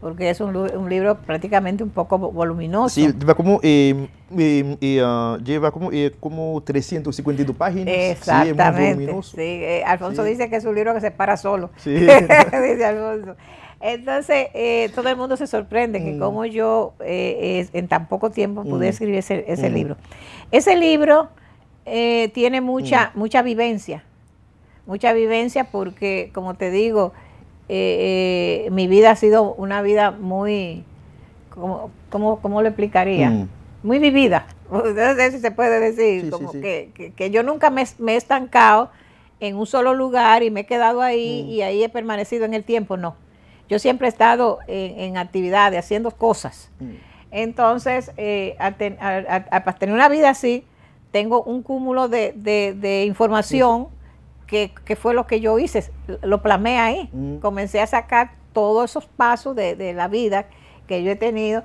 Porque es un, libro prácticamente un poco voluminoso. Sí, lleva como, eh, mm, eh, mm, ah, lleva como, como 352 páginas. Exactamente. Sí, Alfonso dice que es un libro que se para solo. dice Alfonso. Entonces, todo el mundo se sorprende que mm. como yo en tan poco tiempo pude escribir ese, libro. Ese libro eh, tiene mucha, mm. mucha vivencia, mucha vivencia porque, como te digo, eh, eh, mi vida ha sido una vida muy, como cómo, lo explicaría? Mm. Muy vivida, no sé si se puede decir, como Que, yo nunca me, he estancado en un solo lugar y me he quedado ahí mm. y ahí he permanecido en el tiempo, no. Yo siempre he estado en, en actividades, haciendo cosas. Entonces, para pues, tener una vida así, tengo un cúmulo de, información que, fue lo que yo hice, lo plasmé ahí, mm. comencé a sacar todos esos pasos de, la vida que yo he tenido,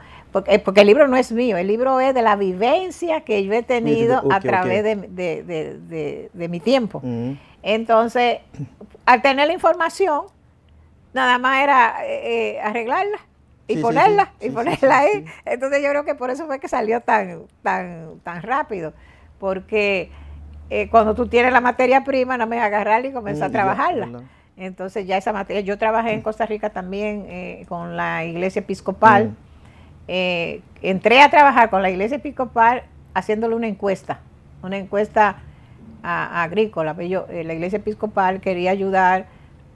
eh, porque, el libro no es mío, el libro es de la vivencia que yo he tenido a través de, mi tiempo. Mm. Entonces, al tener la información, nada más era eh, eh, arreglarla y ponerla, y ponerla ahí. Entonces yo creo que por eso fue que salió tan, tan, tan rápido porque eh, cuando tú tienes la materia prima, no me agarrar y comenzar a mm, trabajarla. Entonces ya esa materia, yo trabajé en mm. Costa Rica también eh, con la iglesia episcopal. Mm. Eh, entré a trabajar con la iglesia episcopal haciéndole una encuesta, una encuesta agrícola. Pues la iglesia episcopal quería ayudar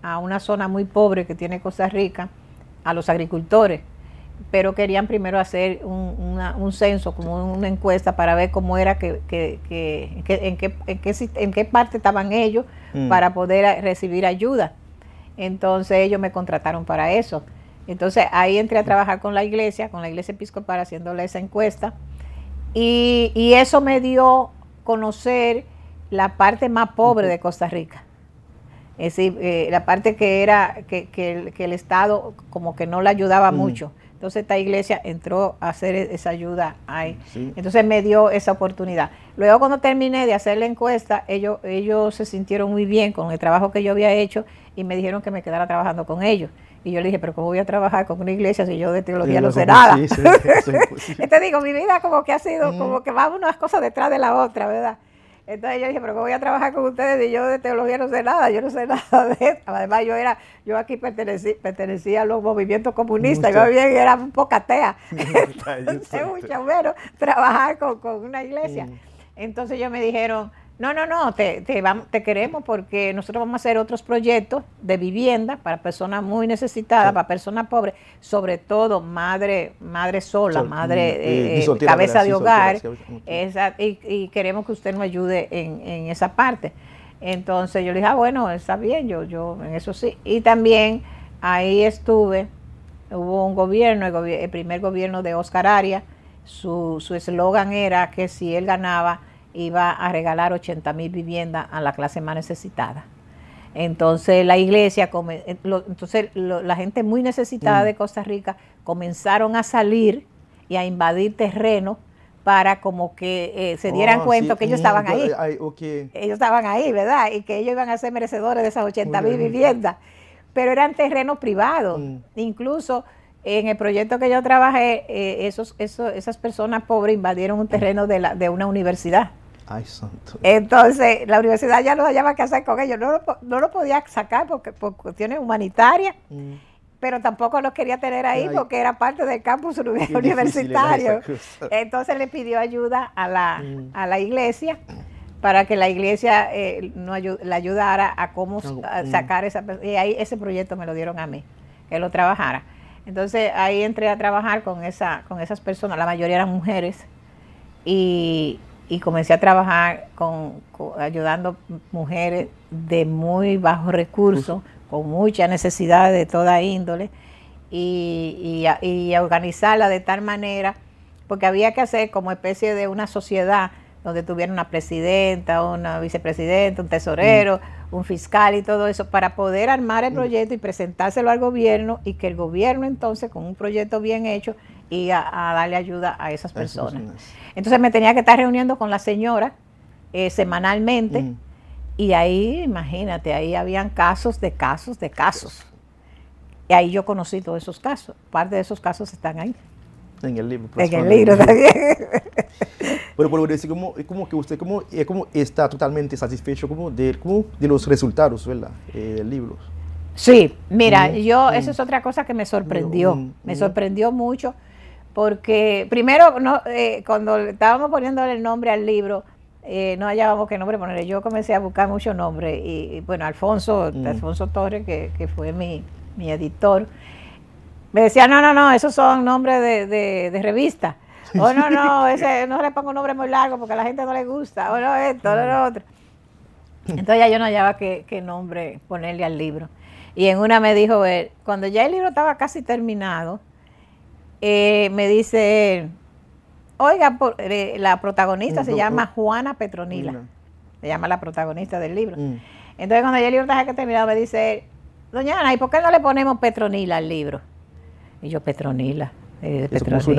a una zona muy pobre que tiene Costa Rica, a los agricultores pero querían primero hacer un, un, censo, como una encuesta para ver cómo era que, que, que, en, qué, en, qué, en, qué, parte estaban ellos mm. para poder recibir ayuda. Entonces ellos me contrataron para eso. Entonces ahí entré a trabajar con la iglesia, con la iglesia episcopal, haciéndole esa encuesta. Y, eso me dio conocer la parte más pobre de Costa Rica. Es decir, eh, la parte que era que, el, Estado como que no le ayudaba mm. mucho. Entonces esta iglesia entró a hacer e-, esa ayuda ahí. Mm, Entonces me dio esa oportunidad. Luego cuando terminé de hacer la encuesta, ellos, ellos se sintieron muy bien con el trabajo que yo había hecho y me dijeron que me quedara trabajando con ellos. Y yo le dije, pero ¿cómo voy a trabajar con una iglesia si yo de los días no sé nada? digo, mi vida como que ha sido, mm. como que va unas cosas detrás de la otra, ¿verdad? Entonces yo dije, pero ¿cómo voy a trabajar con ustedes? Y yo de teología no sé nada, yo no sé nada de esto. Además yo era, yo aquí pertenecía, pertenecía a los movimientos comunistas, yo bien era un pocatea. atea. Entonces mucho menos trabajar con, con una iglesia. Mm. Entonces ellos me dijeron, no, no, no, te, te queremos porque nosotros vamos a hacer otros proyectos de vivienda para personas muy necesitadas, para personas pobres, sobre todo madre, madre sola, madre mm, eh, eh, cabeza de hogar. y, queremos que usted nos ayude en, esa parte. Entonces yo le dije, ah, bueno, está bien, yo, yo en eso sí. Y también ahí estuve, hubo un gobierno, el, primer gobierno de Oscar Arias, su eslogan era que si él ganaba, iba a regalar 80 mil viviendas a la clase más necesitada. Entonces la iglesia, eh, entonces la gente muy necesitada mm. de Costa Rica comenzaron a salir y a invadir terreno para como que eh, se dieran oh, cuenta que ellos mm, estaban ahí. Ellos estaban ahí, ¿verdad? Y que ellos iban a ser merecedores de esas 80 mil viviendas. Pero eran terrenos privados. Mm. Incluso en el proyecto que yo trabajé, eh, esos, esos, esas personas pobres invadieron un terreno de, la, de una universidad. Ay, Entonces, la universidad ya no hallaba que hacer con ellos. No lo, podía sacar por cuestiones humanitarias, mm. pero tampoco los quería tener ahí porque era parte del campus universitario. Entonces le pidió ayuda mm. a la, iglesia para que la iglesia eh, no la ayudara a cómo mm. sacar esa persona, Y ahí ese proyecto me lo dieron a mí, que lo trabajara. Entonces ahí entré a trabajar con, esa, con esas personas, la mayoría eran mujeres, y, y comencé a trabajar con, ayudando mujeres de muy bajos recursos, con muchas necesidades de toda índole, y, y, a, organizarla de tal manera, porque había que hacer como especie de una sociedad donde tuviera una presidenta, una vicepresidenta, un tesorero un fiscal y todo eso, para poder armar el mm. proyecto y presentárselo al gobierno y que el gobierno entonces con un proyecto bien hecho iba a, darle ayuda a esas personas. Entonces me tenía que estar reuniendo con la señora eh, semanalmente y ahí, imagínate, ahí habían casos de casos de casos. Y ahí yo conocí todos esos casos. Parte de esos casos están ahí. En el pues, libro. En el libro también. Pero puedo decir, como, que usted como, como está totalmente satisfecho como de, los resultados ¿verdad? Eh, del libro. Sí, mira, mm, yo, mm. eso es otra cosa que me sorprendió. Mm, me sorprendió mucho porque primero, eh, cuando estábamos poniéndole el nombre al libro, eh, no hallábamos qué nombre ponerle. Yo comencé a buscar muchos nombres y, bueno, Alfonso, Alfonso Torres, que, fue mi, mi editor, me decía, no, no, no, esos son nombres de, de, revista. O oh, no, no, ese, no le pongo un nombre muy largo porque a la gente no le gusta. O oh, no, esto, no, lo otro. Entonces ya yo no hallaba qué, nombre ponerle al libro. Y en una me dijo él, cuando ya el libro estaba casi terminado, eh, me dice él, oiga, por, eh, la protagonista mm, se llama oh, Juana Petronila. Se llama la protagonista del libro. Mm. Entonces cuando ya el libro estaba terminado, me dice él, doña Ana, ¿y por qué no le ponemos Petronila al libro? Y yo, Petronila.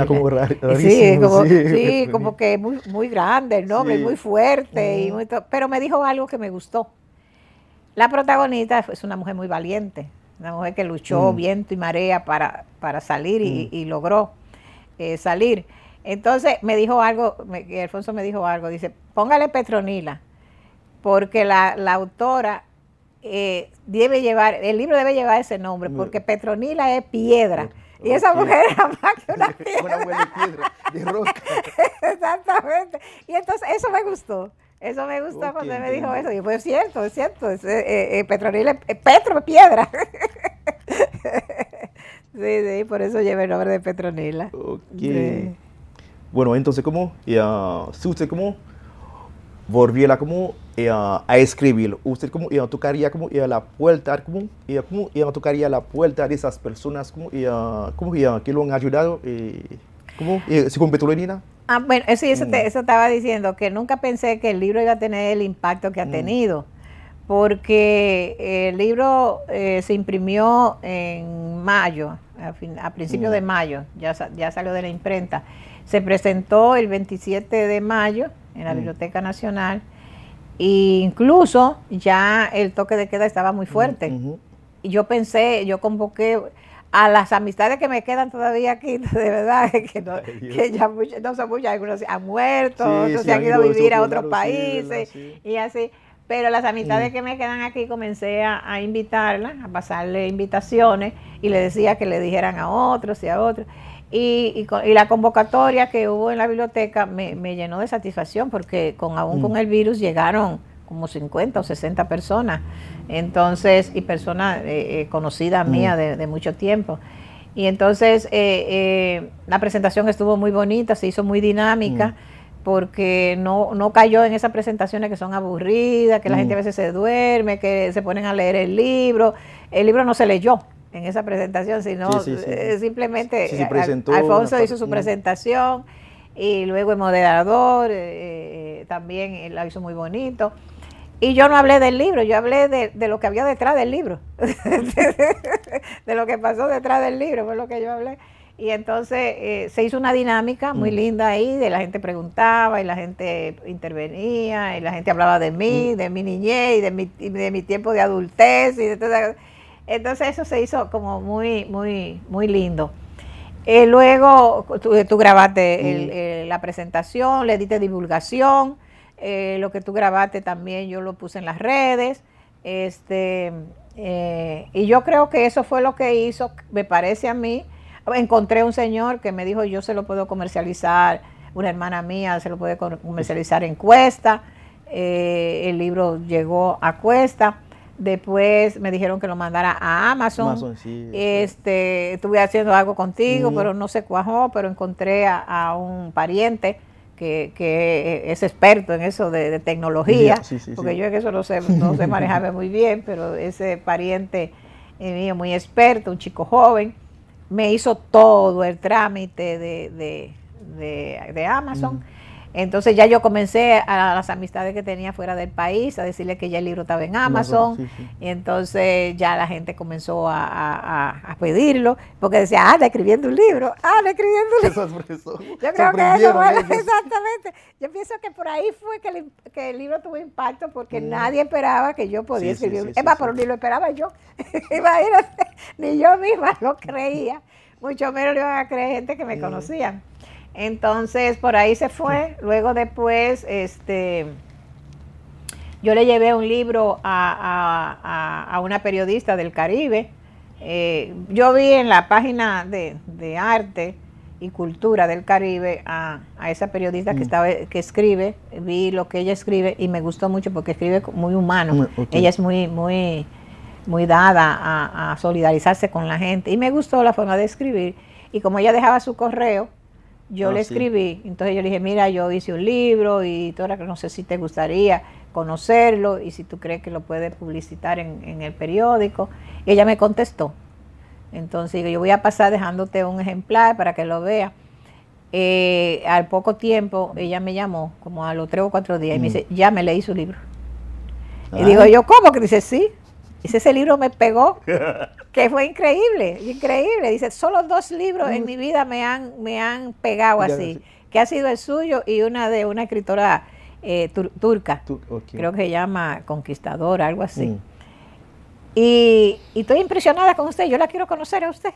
como sí, como, que muy, muy grande el nombre, muy fuerte. y pero me dijo algo que me gustó. La protagonista es una mujer muy valiente, una mujer que luchó mm. viento y marea para, salir y, mm. logró eh, salir. Entonces me dijo algo, Alfonso me dijo algo, dice, póngale Petronila, porque la, autora eh, debe llevar, el libro debe llevar ese nombre, mm. porque Petronila es piedra. Y esa mujer era más que una piedra. una de piedra de roca. Exactamente. Y entonces eso me gustó. Eso me gustó cuando él me dijo eso. Y fue cierto, es cierto. Es, eh, eh, eh Petronila, eh, Petro, piedra. sí, sí, por eso lleva el nombre de Petronila. Ok. Bueno, entonces, ¿cómo? Y a su usted cómo? la ¿cómo a escribir, usted como tocaría como la puerta, como, como tocaría la puerta de esas personas como, como que lo han ayudado, ¿Cómo? se completó Ah, bueno, mm. eso, estaba diciendo, que nunca pensé que el libro iba a tener el impacto que ha mm. tenido, porque el libro eh, se imprimió en mayo, a, principios mm. de mayo, ya, ya salió de la imprenta. Se presentó el 27 de mayo en la Biblioteca Nacional incluso ya el toque de queda estaba muy fuerte. Y yo pensé, yo convoqué a las amistades que me quedan todavía aquí, de verdad, que, ya no son muchas, algunos han muerto, otros se han ido a vivir a otros países y así. Pero las amistades mm. que me quedan aquí comencé a, a invitarlas, a pasarle invitaciones y le decía que le dijeran a otros y a otros. Y, la convocatoria que hubo en la biblioteca me, llenó de satisfacción porque con aún mm. con el virus llegaron como 50 o 60 personas, entonces, y personas eh, eh conocidas mm. mías de, mucho tiempo. Y entonces eh, eh, la presentación estuvo muy bonita, se hizo muy dinámica. Mm. porque no, cayó en esas presentaciones que son aburridas, que la gente a veces se duerme, que se ponen a leer el libro. El libro no se leyó, en esa presentación, sino simplemente Alfonso hizo su presentación y luego el moderador eh, eh, también la hizo muy bonito. Y yo no hablé del libro, yo hablé de, lo que había detrás del libro, de lo que pasó detrás del libro, fue lo que yo hablé. Y entonces eh, se hizo una dinámica muy mm. linda ahí, de la gente preguntaba y la gente intervenía y la gente hablaba de mí, mm. de mi niñez y de mi, de mi tiempo de adultez y de todas esas entonces eso se hizo como muy, muy, muy lindo. Eh, luego tú, grabaste eh, la presentación, le diste divulgación, eh, lo que tú grabaste también yo lo puse en las redes, este, y yo creo que eso fue lo que hizo, me parece a mí, encontré un señor que me dijo yo se lo puedo comercializar, una hermana mía se lo puede comercializar en cuesta, el libro llegó a cuesta, Después me dijeron que lo mandara a Amazon. este, Estuve haciendo algo contigo, pero no se cuajó, pero encontré a, un pariente que, es experto en eso de, tecnología, porque yo en eso no sé, no sé manejarme muy bien, pero ese pariente eh, mío muy experto, un chico joven, me hizo todo el trámite de, de, de Amazon. Mm. Entonces ya yo comencé a las amistades que tenía fuera del país a decirle que ya el libro estaba en Amazon. Y entonces ya la gente comenzó a, pedirlo porque decía, ah, está escribiendo un libro, ah, está escribiendo un libro. Eso yo creo que eso fue exactamente. Yo pienso que por ahí fue que, el libro tuvo impacto porque mm. nadie esperaba que yo podía escribir un libro. Es más, pero ni lo esperaba yo. Imagínate, ni yo misma lo creía. Mucho menos lo iban a creer gente que me mm. conocían entonces, por ahí se fue. Luego después, este, yo le llevé un libro a, una periodista del Caribe. Eh, yo vi en la página de, arte y cultura del Caribe a, esa periodista que, mm. estaba, que escribe, vi lo que ella escribe y me gustó mucho porque escribe muy humano. Ella es muy, muy, muy dada a, a, solidarizarse con la gente. Y me gustó la forma de escribir. Y como ella dejaba su correo, yo le escribí, entonces yo le dije, mira, yo hice un libro y que no sé si te gustaría conocerlo y si tú crees que lo puedes publicitar en, el periódico. ella me contestó. Entonces yo voy a pasar dejándote un ejemplar para que lo veas. Eh, al poco tiempo ella me llamó, como a los tres o cuatro días, y me mm. dice, ya me leí su libro. Y digo yo, ¿cómo? Que dice, sí. ese libro me pegó. fue increíble, increíble. Dice, solo dos libros en mi vida me han, me han pegado así, que ha sido el suyo y una de una escritora eh, turca, creo que se llama conquistadora, algo así. Mm. Y, estoy impresionada con usted, yo la quiero conocer a usted.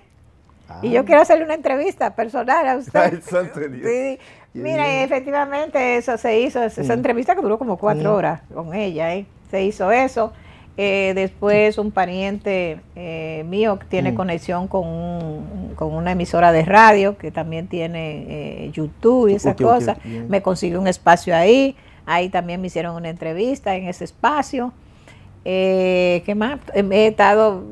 Y yo ah. quiero hacerle una entrevista personal a usted. Mira, efectivamente eso se hizo, esa mm. entrevista que duró como cuatro mm. horas con ella, ¿eh? se hizo eso. Eh, después un pariente eh, mío tiene mm. conexión con, con, una emisora de radio que también tiene eh, YouTube y esas cosas. me consiguió un espacio ahí. Ahí también me hicieron una entrevista en ese espacio. ¿Qué más? Em, he estado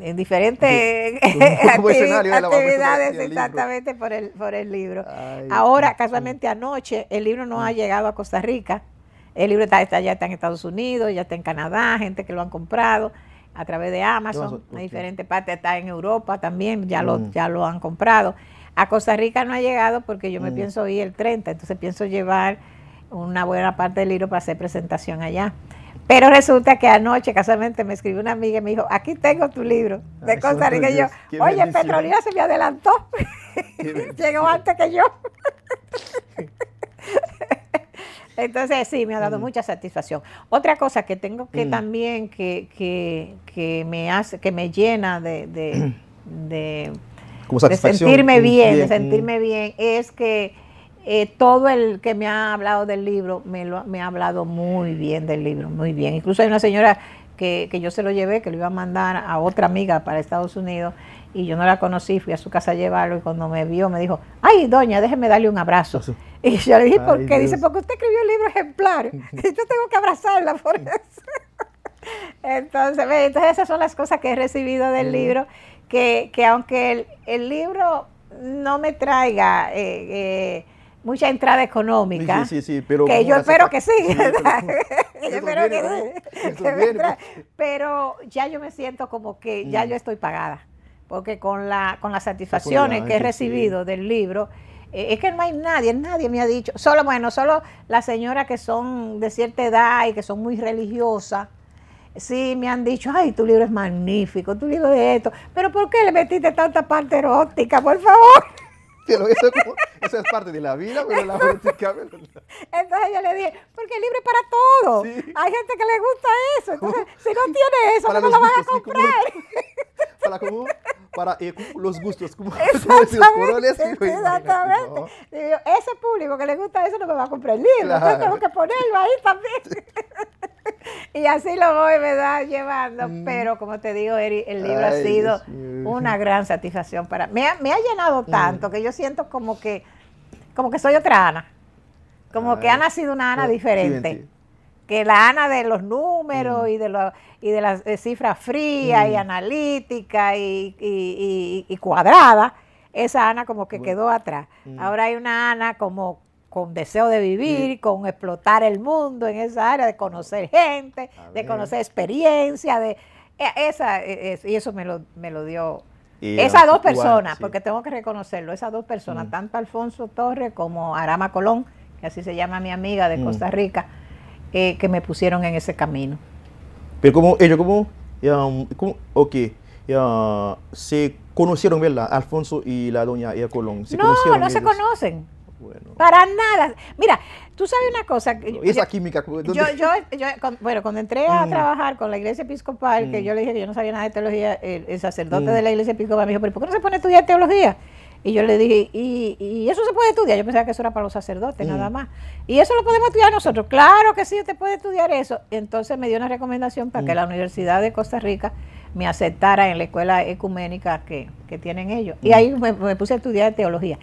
en diferentes actividades, exactamente por el, por el libro. Ahora, casualmente anoche, el libro no ha mm. llegado a Costa Rica. El libro está, ya está en Estados Unidos, ya está en Canadá, gente que lo han comprado a través de Amazon, en diferentes partes, está en Europa también, ya, lo, mm. ya lo han comprado. A Costa Rica no ha llegado porque yo me mm. pienso ir el 30, entonces pienso llevar una buena parte del libro para hacer presentación allá. Pero resulta que anoche, casualmente, me escribió una amiga y me dijo, aquí tengo tu libro de Costa Rica. Y yo, oye, Petrolina se me adelantó. Llegó antes que yo. Entonces, sí, me ha dado mm. mucha satisfacción. Otra cosa que tengo que mm. también que, que, me hace, que me llena de, de, de, sentirme bien, de sentirme mm. bien, es que eh, todo el que me ha hablado del libro, me, lo, me ha hablado muy bien del libro, muy bien. Incluso hay una señora que, que, yo se lo llevé, que lo iba a mandar a otra amiga para Estados Unidos, y yo no la conocí, fui a su casa a llevarlo y cuando me vio me dijo, ay doña, déjeme darle un abrazo. Y yo le dije, ¿por qué? Dice, porque usted escribió el libro ejemplar, y yo tengo que abrazarla por eso. entonces, entonces esas son las cosas que he recibido del libro, que, que aunque el, libro no me traiga... Eh, eh, mucha entrada económica. que yo espero que sí, Pero, ya yo me siento como que ya mm. yo estoy pagada porque con, la, con las satisfacciones que he recibido del libro, eh, es que no hay nadie, nadie me ha dicho, solo, bueno, solo las señoras que son de cierta edad y que son muy religiosas, sí me han dicho, ay, tu libro es magnífico, tu libro es esto, pero ¿por qué le metiste tanta parte erótica, por favor? Pero eso, eso, es parte de la vida, pero la erótica... Entonces yo le dije, porque el libro es para todo. Hay gente que le gusta eso. Entonces, si no tiene eso, no lo vas a comprar. Para para eh, los gustos, como exactamente, colores, exactamente. ese público que le gusta eso no me va a comprar el libro, tengo que ponerlo ahí también. y así lo voy, ¿verdad? Llevando. Mm. Pero como te digo, Eri, el libro ha sido una gran satisfacción para Me ha, me ha llenado mm. tanto que yo siento como que, como que soy otra Ana. Como que ha nacido una Ana diferente que la Ana de los números y de y de las eh, cifras frías y analítica y, y, cuadrada, esa Ana como que quedó atrás. Mm. Ahora hay una Ana como con deseo de vivir, con explotar el mundo en esa área, de conocer gente, de conocer experiencia, de eh, esa eh, y eso me lo, me lo dio esas dos personas, porque tengo que reconocerlo, esas dos personas, mm. tanto Alfonso Torres como Arama Colón, que así se llama mi amiga de mm. Costa Rica eh, que me pusieron en ese camino. Pero como ellos, como, um, se conocieron, ¿verdad? Alfonso y la doña Colón. no, no se conocen. Para nada. Mira, tú sabes una cosa. Esa química. Yo, yo, bueno, cuando entré a mm. trabajar con la iglesia episcopal, que mm. yo le dije yo no sabía nada de teología, el, sacerdote mm. de la iglesia episcopal me dijo, pero ¿por qué no se pone a estudiar teología? Y yo le dije, ¿y, eso se puede estudiar? Yo pensaba que eso era para los sacerdotes, mm. nada más. ¿Y eso lo podemos estudiar nosotros? Claro que sí, usted puede estudiar eso. Entonces me dio una recomendación para que mm. la Universidad de Costa Rica me aceptara en la escuela ecuménica que, tienen ellos. Y mm. ahí me, puse a estudiar teología.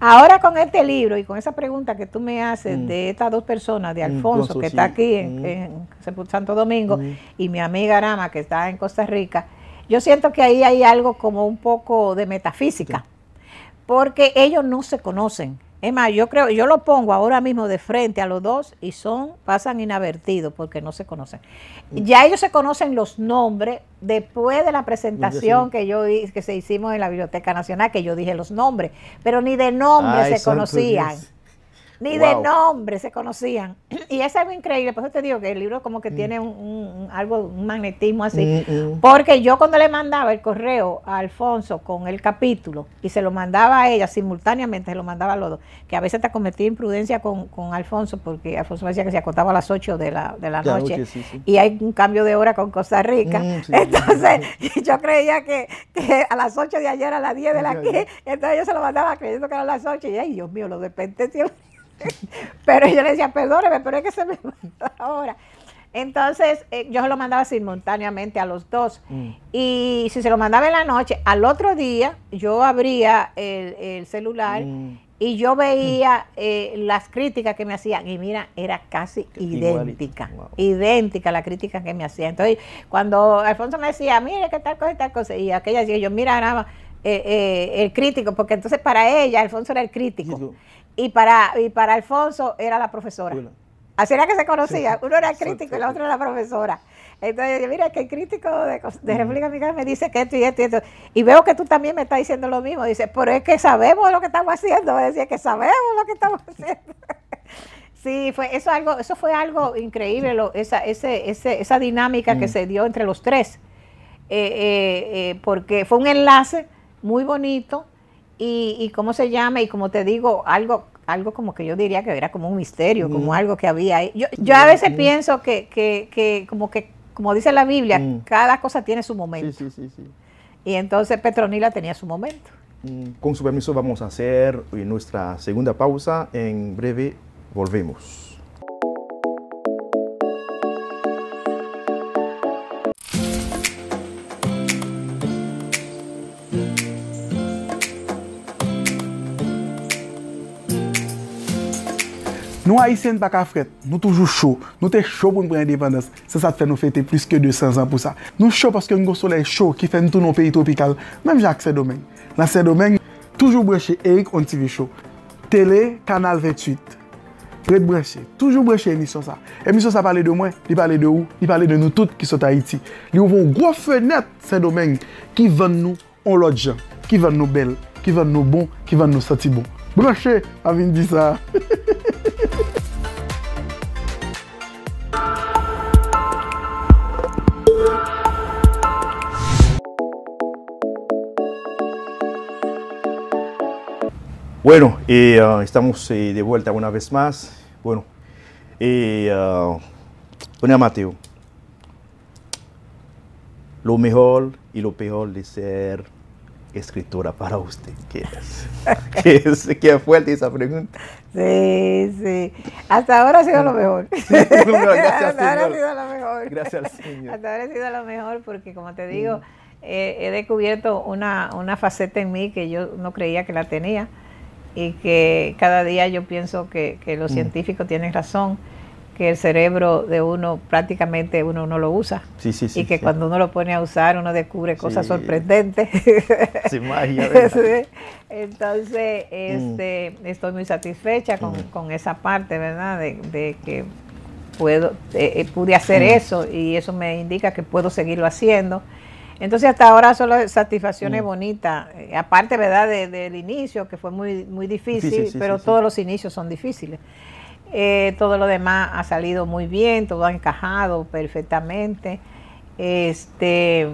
Ahora con este libro y con esa pregunta que tú me haces de estas dos personas, de Alfonso, que está aquí en, Santo Domingo, y mi amiga Arama, que está en Costa Rica, yo siento que ahí hay algo como un poco de metafísica porque ellos no se conocen. Es más, yo creo, yo lo pongo ahora mismo de frente a los dos y son, pasan inadvertidos porque no se conocen. Ya ellos se conocen los nombres después de la presentación que yo que se hicimos en la Biblioteca Nacional, que yo dije los nombres, pero ni de nombre se conocían ni de nombre se conocían. Y es algo increíble, por eso te digo que el libro como que mm. tiene un, algo, un magnetismo así, mm, mm. porque yo cuando le mandaba el correo a Alfonso con el capítulo y se lo mandaba a ella simultáneamente, se lo mandaba a los dos, que a veces te cometí imprudencia con, Alfonso, porque Alfonso decía que se acostaba a las 8 de la, de la noche y hay un cambio de hora con Costa Rica. entonces yo creía que, a las 8 de ayer, a las 10 de la aquí, entonces yo se lo mandaba creyendo que era las 8 y ay Dios mío, lo de pero yo le decía, perdóneme, pero es que se me mandó ahora. Entonces eh, yo se lo mandaba simultáneamente a los dos. Mm. Y si se lo mandaba en la noche, al otro día yo abría el, celular. Mm. Y yo veía mm. eh, las críticas que me hacían y mira, era casi idéntica, idéntica la crítica que me hacían. Entonces, cuando Alfonso me decía, mire, qué tal cosa, tal cosa, y aquella decía yo, mira, eh, el crítico, porque entonces para ella Alfonso era el crítico. Y para, y para Alfonso era la profesora. Así era que se conocía. Uno era crítico y la otra era la profesora. Entonces, mira, que el crítico de, República me dice que esto y esto y esto. Y veo que tú también me estás diciendo lo mismo. Dice, pero es que sabemos lo que estamos haciendo. Me decía que sabemos lo que estamos haciendo. sí, fue, eso, algo, eso fue algo increíble, lo, esa, ese, esa dinámica que mm. se dio entre los tres. Eh, eh, eh, porque fue un enlace muy bonito y, y cómo se llama, y como te digo, algo, algo como que yo diría que era como un misterio, mm. como algo que había ahí. Yo, yo a mm, veces mm. pienso que, que, que, como que, como dice la Biblia, cada cosa tiene su momento. sí, sí, sí, Y entonces Petronila tenía su momento. Con su permiso vamos a hacer nuestra segunda pausa. En breve volvemos. Nou Haitien pa ka fret, nou toujou chou. Nou te chou pou mwen prene indépendance. Se sa te fè nou fète plus ke 200 ans pou sa. Nou chou paske mwen gò solè chou ki fè mtou nou peyi topikal. Mèm jè ak Saint-Domingue. La Saint-Domingue, toujou breche. Eric, on TV show. Tele, Kanal 28. Bred breche. Toujou breche emisyon sa. Emisyon sa pale de mwen, li pale de ou, li pale de nou tout ki sot Haiti. Li ouvon gò fè net Saint-Domingue. Ki ven nou on lòdjan. Ki ven nou bel. Ki ven nou bon. Ki ven nou soti bon. Breche, amin di sa Bueno, eh, ah, estamos eh, de vuelta una vez más. Bueno, eh, ah, Mateo, lo mejor y lo peor de ser escritora para usted, ¿qué fuerte esa pregunta? Sí, sí. Hasta ahora ha sido lo mejor. gracias Hasta ahora ha sido lo mejor. Gracias al Señor. Hasta ahora ha sido lo mejor porque, como te digo, eh, he descubierto una, una faceta en mí que yo no creía que la tenía y que cada día yo pienso que, los mm. científicos tienen razón, que el cerebro de uno prácticamente uno no lo usa. y que cuando uno lo pone a usar uno descubre cosas sorprendentes. Sin magia. Entonces, mm. este, estoy muy satisfecha con, esa parte, ¿verdad? De, que puedo, eh, eh, pude hacer mm. eso y eso me indica que puedo seguirlo haciendo entonces hasta ahora solo satisfacciones mm. bonitas, eh, aparte, ¿verdad?, del inicio, que fue muy, muy difícil, pero todos los inicios son difíciles. Eh, todo lo demás ha salido muy bien, todo ha encajado perfectamente. Este,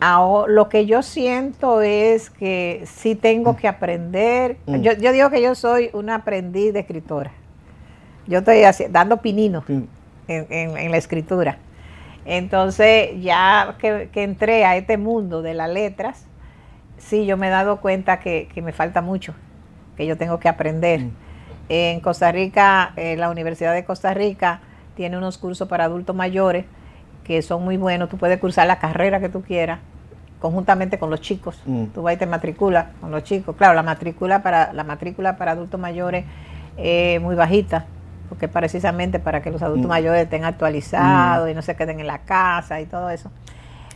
lo que yo siento es que sí tengo mm. que aprender. Mm. Yo, digo que yo soy una aprendiz de escritora. Yo estoy dando pininos en, en la escritura. Entonces, ya que, entré a este mundo de las letras, sí, yo me he dado cuenta que, me falta mucho, que yo tengo que aprender. Mm. En Costa Rica, eh, la Universidad de Costa Rica tiene unos cursos para adultos mayores que son muy buenos. Tú puedes cursar la carrera que tú quieras conjuntamente con los chicos. Mm. Tú vas y te matriculas con los chicos. Claro, la matrícula para la matrícula para adultos mayores es muy bajita que precisamente para que los adultos mm. mayores estén actualizados mm. y no se queden en la casa y todo eso.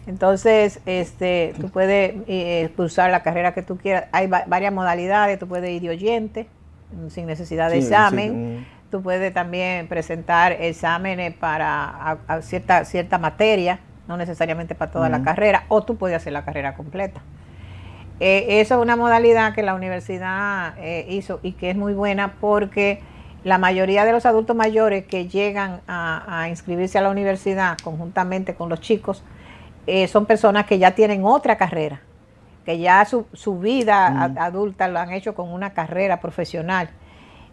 Entonces, este, tú puedes eh, expulsar la carrera que tú quieras. Hay varias modalidades. Tú puedes ir de oyente, mm, sin necesidad de examen. Tú puedes también presentar exámenes para cierta, cierta materia, no necesariamente para toda la carrera, o tú puedes hacer la carrera completa. Eh, eso es una modalidad que la universidad eh, hizo y que es muy buena porque la mayoría de los adultos mayores que llegan a, inscribirse a la universidad conjuntamente con los chicos eh, son personas que ya tienen otra carrera, que ya su, vida mm. adulta lo han hecho con una carrera profesional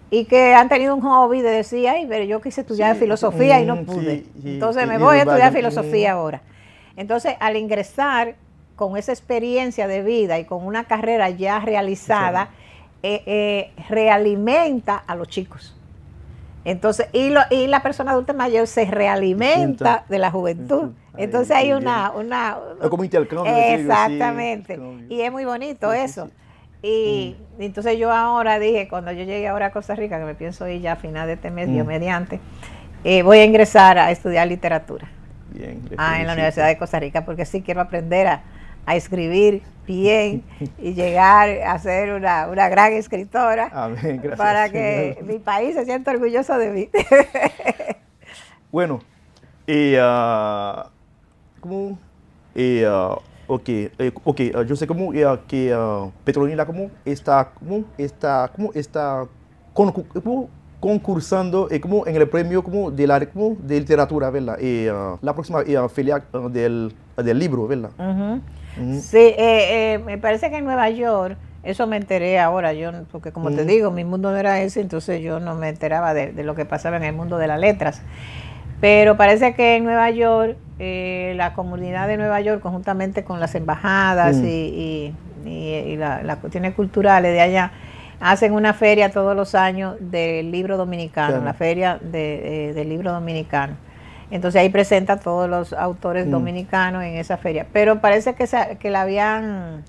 y que han tenido un hobby de decir, ay, pero yo quise estudiar filosofía y no mm, pude. Entonces me voy a estudiar filosofía mm. ahora. Entonces, al ingresar con esa experiencia de vida y con una carrera ya realizada, eh, eh, realimenta a los chicos. Entonces, y, lo, y la persona adulta mayor se realimenta de la juventud. Entonces hay una... una como Exactamente. Y es muy bonito eso. Y mm. entonces yo ahora dije, cuando yo llegué ahora a Costa Rica, que me pienso ir ya a final de este mes, mm. mediante, eh, voy a ingresar a estudiar literatura. Bien. Ah, en la Universidad de Costa Rica, porque sí quiero aprender a, a escribir bien y llegar a ser una, gran escritora para que mi país se sienta orgulloso de mí. bueno, y, ah, ¿cómo? Y, ah, eh, ah, yo sé cómo que Petronila como está, como está, como está concursando eh, en el premio como de, la, de literatura, ¿verdad? la próxima filial del, libro, ¿verdad? Sí, eh, eh, me parece que en Nueva York, eso me enteré ahora, yo porque como te digo, mi mundo no era ese, entonces yo no me enteraba de, lo que pasaba en el mundo de las letras. Pero parece que en Nueva York, eh, la comunidad de Nueva York, conjuntamente con las embajadas y, las cuestiones culturales de allá, hacen una feria todos los años del libro dominicano, la feria del libro dominicano. Entonces ahí presenta a todos los autores mm. dominicanos en esa feria. Pero parece que, que la habían,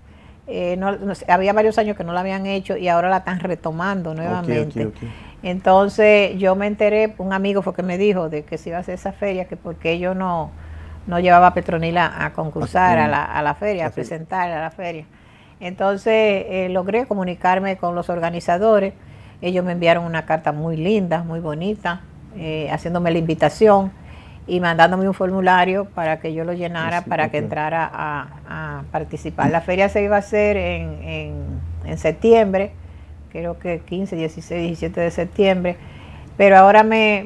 eh, había varios años que no la habían hecho y ahora la están retomando nuevamente. Entonces yo me enteré, un amigo fue que me dijo de que se iba a hacer esa feria, que porque yo no, no llevaba a Petronila a concursar ah, mm. a la, feria, a presentar a la feria. Entonces eh, logré comunicarme con los organizadores. Ellos me enviaron una carta muy linda, muy bonita, eh, haciéndome la invitación y mandándome un formulario para que yo lo llenara, para que entrara a, participar. La feria se iba a hacer en, septiembre, creo que 15, 16, 17 de septiembre, pero ahora me,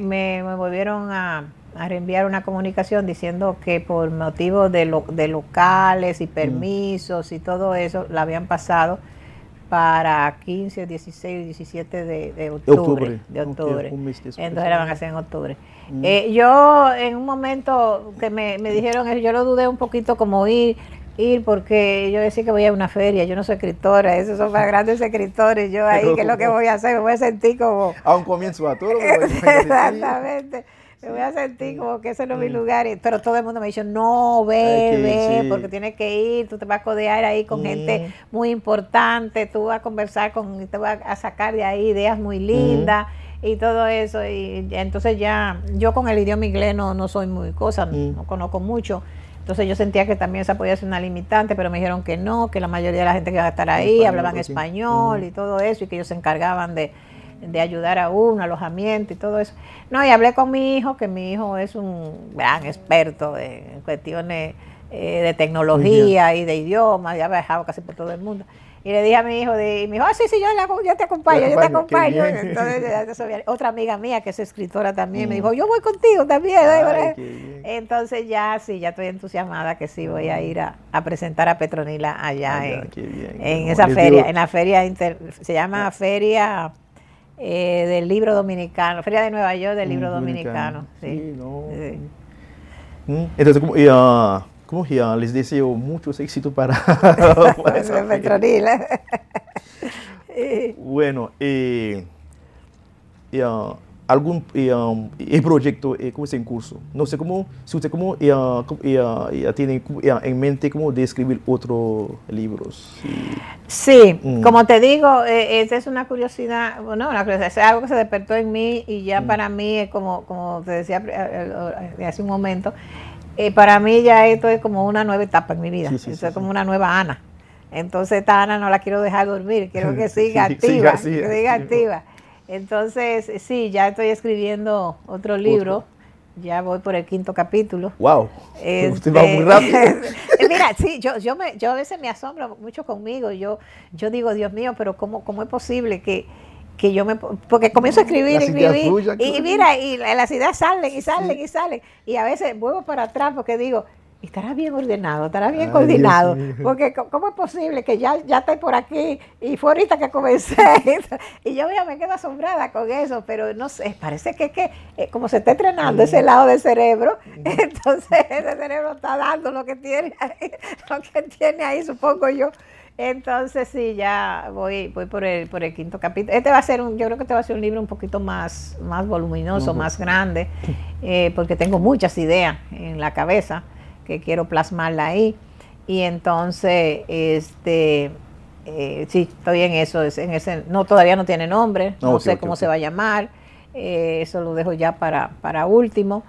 volvieron a, reenviar una comunicación diciendo que por motivo de, lo, locales y mm. permisos y todo eso, la habían pasado para 15, 16, 17 de, de octubre. De octubre. Entonces la van a hacer en octubre. Mm. Eh, yo en un momento que me, dijeron yo lo dudé un poquito como ir, ir porque yo decía que voy a una feria, yo no soy escritora, esos son para grandes escritores, yo ahí, que es lo que voy a hacer? Me voy a sentir como... A un comienzo a todo. Exactamente me voy a sentir como que ese no es mi lugar. Pero todo el mundo me dice, no, ve, ve, porque tienes que ir, tú te vas a codear ahí con gente muy importante, tú vas a conversar con, te vas a sacar de ahí ideas muy lindas y todo eso. Y entonces ya, yo con el idioma inglés no, soy muy cosa, mm. no conozco mucho. Entonces yo sentía que también esa podía ser una limitante, pero me dijeron que no, que la mayoría de la gente que iba a estar ahí hablaban pues español y todo eso, y que ellos se encargaban de, de ayudar a uno, alojamiento y todo eso. No, y hablé con mi hijo, que mi hijo es un gran experto en cuestiones eh, de tecnología y de idiomas, ya dejado casi por todo el mundo. Y le dije a mi hijo, de, y me dijo, ah, sí, sí, yo, te acompaño, yo te acompaño. Entonces, otra amiga mía que es escritora también me mm. dijo, yo voy contigo también. ¿eh? Entonces ya sí, ya estoy entusiasmada que sí voy a ir a, presentar a Petronila allá en, esa feria, en la feria, se llama ah. Feria eh, del libro dominicano, Feria de Nueva York del mm, libro dominicano. Mm. Entonces, como, ya ah, ah, les deseo muchos éxitos para... bueno, eh, y, ah, algún eh, um, eh, proyecto eh, como es en curso. no sé cómo si usted como, ah, ah, ya ah, en mente cómo describir otros libros Sí, mm. como te digo, esa es una curiosidad, bueno, una curiosidad, es algo que se despertó en mí y ya mm. para mí, es como, como te decía hace un momento, para mí ya esto es como una nueva etapa en mi vida, es como una nueva Ana. Entonces esta Ana no la quiero dejar dormir, quiero que siga activa, siga activa. Entonces, eh, sí, ya estoy escribiendo otro libro. Ya voy por el quinto capítulo. ¡Wow! Este, Usted va muy rápido. mira, sí, yo, yo, me, yo a veces me asombro mucho conmigo. Yo, yo digo, Dios mío, pero ¿cómo, cómo es posible que, yo me... Porque comienzo a escribir, escribir, y, y mira, y las ideas salen y salen y salen. Y a veces vuelvo para atrás porque digo, estará bien ordenado, estará bien coordinado, porque ¿cómo es posible que ya, ya estoy por aquí y fue ahorita que comencé? y yo ya me quedo asombrada con eso, pero no sé, parece que, es que eh, como se está entrenando ese lado del cerebro, entonces ese cerebro está dando lo que tiene ahí, lo que tiene ahí, supongo yo. Entonces sí, ya voy, voy por el, por el quinto capítulo. Este va a ser un, yo creo que este va a ser un libro un poquito más, más voluminoso, más grande, eh, porque tengo muchas ideas en la cabeza que quiero plasmarla ahí. Y entonces, este, eh, sí, estoy en eso, en ese, no, todavía no tiene nombre, ah, no, sé cómo se va a llamar, eh, eso lo dejo ya para, para último.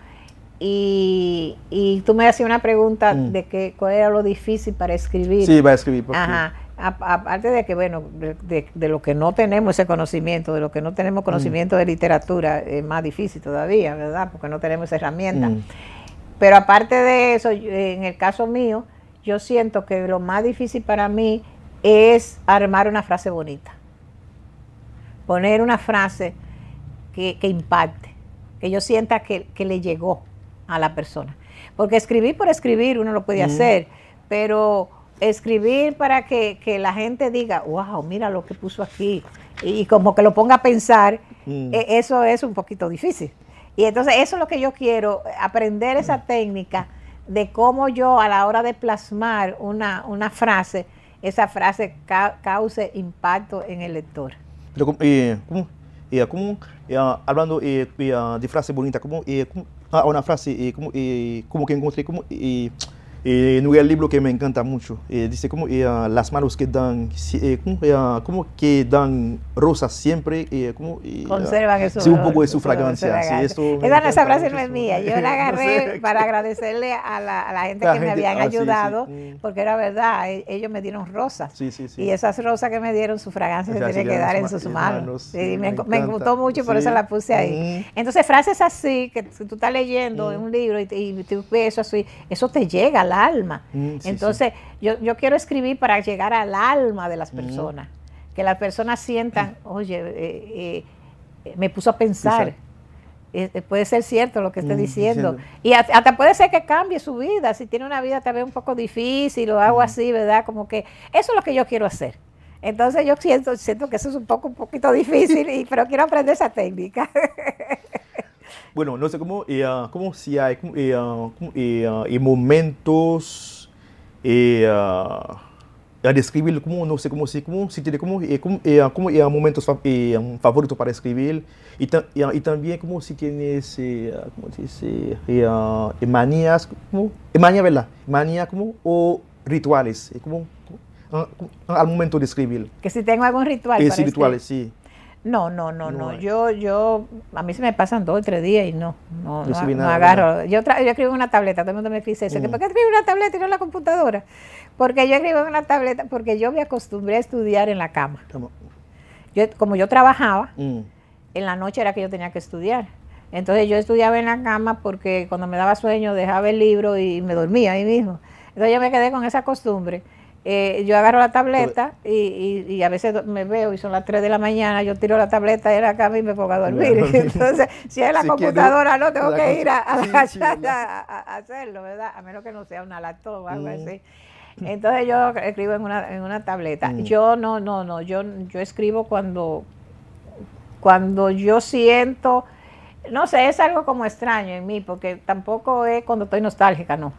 Y, y, tú me hacías una pregunta mm. de que cuál era lo difícil para escribir. Sí, para escribir. Porque... Ajá. Aparte de que, bueno, de, lo que no tenemos ese conocimiento, de lo que no tenemos mm. conocimiento de literatura, es más difícil todavía, ¿verdad? Porque no tenemos esa herramienta. Mm. Pero aparte de eso, en el caso mío, yo siento que lo más difícil para mí es armar una frase bonita. Poner una frase que, que impacte, que yo sienta que, le llegó a la persona. Porque escribir por escribir uno lo puede hacer, pero escribir para que, la gente diga, wow, mira lo que puso aquí, y, como que lo ponga a pensar, e, eso es un poquito difícil. Y entonces eso es lo que yo quiero, aprender esa mm. técnica de cómo yo a la hora de plasmar una, frase, esa frase cause impacto en el lector. Pero, eh, ¿cómo, eh, eh, hablando de frase bonita, ¿cómo, ah, una frase como que encontré, como, y no el libro que me encanta mucho. Eh, dice como eh, las manos que dan, eh, como, que dan rosas siempre, como, conservan eso. Sí, un poco de su, fragancia. esa frase no es mía. Yo la agarré para agradecerle a la, gente que me habían ah, ayudado, mm. porque era verdad, e, ellos me dieron rosas. sí, sí, sí. Y esas rosas que me dieron, su fragancia se tiene que dar en sus manos. Me, gustó mucho y por eso la puse ahí. Mm. Entonces, frases así, que tú estás leyendo mm. en un libro y, y, ves eso así, eso te llega alma. Mm, Entonces, Yo, yo, quiero escribir para llegar al alma de las personas, que las personas sientan, oye, eh, eh, me puso a pensar. Eh, puede ser cierto lo que esté mm, diciendo. Y hasta, puede ser que cambie su vida. Si tiene una vida tal vez un poco difícil o algo así, ¿verdad? Como que eso es lo que yo quiero hacer. Entonces yo siento, siento que eso es un poco un poquito difícil, pero quiero aprender esa técnica. Bueno, no sé cómo, eh, ah, cómo si hay cómo, eh, ah, eh, ah, momentos eh, a describir, cómo no sé cómo si, como, si tiene como, hay eh, eh, momentos favoritos para escribir y, y, también como si tienes, ¿cómo dice? manías, cómo manía, ¿verdad? Manía como, o rituales, como, al momento de escribir. Que si tengo algún ritual. Sí, rituales, sí. No, no, no, no. Yo, yo, a mí se me pasan dos tres días y no, no, agarro. Yo, yo escribo en una tableta, todo el mundo me dice eso. Mm. ¿Por qué escribo en una tableta y no en la computadora? Porque yo escribo en una tableta, porque yo me acostumbré a estudiar en la cama. como yo trabajaba, mm. en la noche era que yo tenía que estudiar. Entonces yo estudiaba en la cama porque cuando me daba sueño dejaba el libro y me dormía ahí mismo. Entonces yo me quedé con esa costumbre. Eh, yo agarro la tableta pues y, a veces me veo y son las 3 de la mañana, yo tiro la tableta de la cama y me pongo a dormir. Entonces, si es la computadora, no tengo que ir a, hacerlo, ¿verdad? A menos que no sea una laptop o algo mm. así. Entonces yo escribo en una, en una tableta. Mm. Yo no, no, no, yo, yo escribo cuando, cuando yo siento, no sé, es algo como extraño en mí, porque tampoco es cuando estoy nostálgica, no.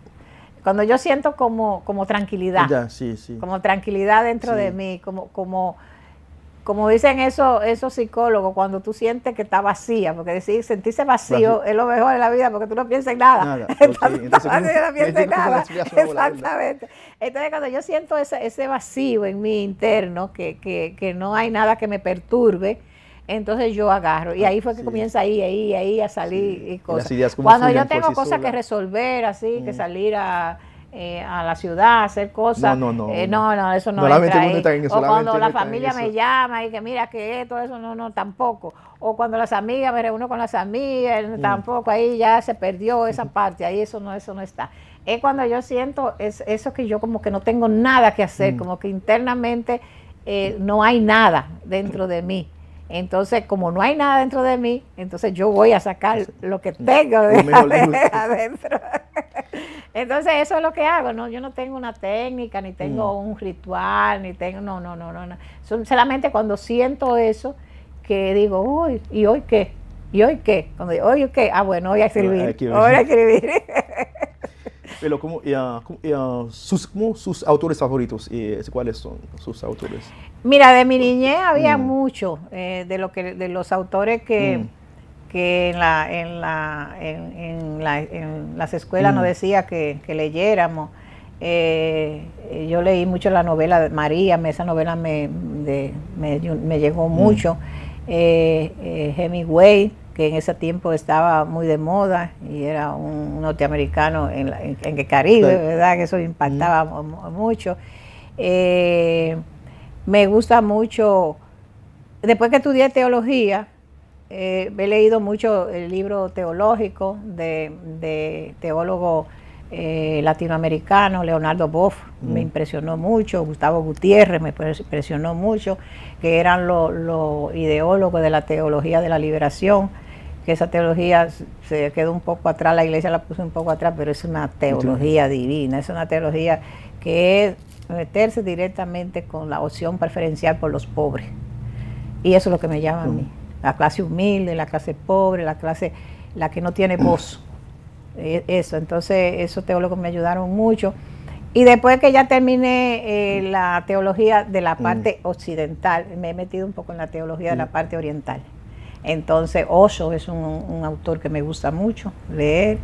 Cuando yo siento como, como tranquilidad. Como tranquilidad dentro de mí, como, como, como dicen eso, esos psicólogos, cuando tú sientes que está vacía, porque decir sentirse vacío es lo mejor de la vida, porque tú no piensas en nada. Exactamente. Entonces, cuando yo siento ese, ese vacío en mí interno, que, que, que no hay nada que me perturbe, entonces yo agarro. Y ah, ahí fue que comienza ahí, ahí, ahí a salir y cosas. Cuando yo tengo cosas que resolver, así, que mm. salir a, eh, a la ciudad, hacer cosas. No, no, no. Eh, no, no, eso no, o cuando la familia me llama y que mira que todo eso, no, no, tampoco. O cuando las amigas, me reúno con las amigas, eh, mm. tampoco, ahí ya se perdió esa parte, ahí eso no, eso no está. Es cuando yo siento es, eso que yo como que no tengo nada que hacer, mm. como que internamente no hay nada dentro de mí. Entonces, como no hay nada dentro de mí, entonces yo voy a sacar lo que tengo de adentro. Entonces, eso es lo que hago, ¿no? Yo no tengo una técnica, ni tengo un ritual, ni tengo, no, no, no, no. Solamente cuando siento eso, que digo, uy, ¿y hoy qué? ¿Y hoy qué? Cuando digo, hoy qué, ah, bueno, voy a escribir, voy a escribir. Pero ¿cómo, y, a ah, ah, sus, sus autores favoritos? ¿Y eh, cuáles son sus autores? Mira, de mi pues, niñez había mm. mucho eh, de, lo que, de los autores que... Mm. en, la, en, la, en, las escuelas nos mm. decía que, leyéramos. Eh, yo leí mucho la novela de María, esa novela me, me, llegó mucho. Eh, Hemingway, que en ese tiempo estaba muy de moda y era un norteamericano en, en, el Caribe, ¿verdad? Que eso impactaba mucho. Me gusta mucho, después que estudié teología, eh, he leído mucho el libro teológico de, teólogo eh, latinoamericano, Leonardo Boff, mm. me impresionó mucho, Gustavo Gutiérrez me impresionó mucho, que eran los ideólogos de la teología de la liberación, que esa teología se quedó un poco atrás, la iglesia la puso un poco atrás, pero es una teología divina, es una teología que meterse directamente con la opción preferencial por los pobres. Y eso es lo que me llama a mí. La clase humilde, la clase pobre, la clase, la que no tiene voz. E, eso, entonces esos teólogos me ayudaron mucho. Y después que ya terminé eh, la teología de la mm. parte occidental, me he metido un poco en la teología de la mm. parte oriental. Entonces, Osho es un autor que me gusta mucho leer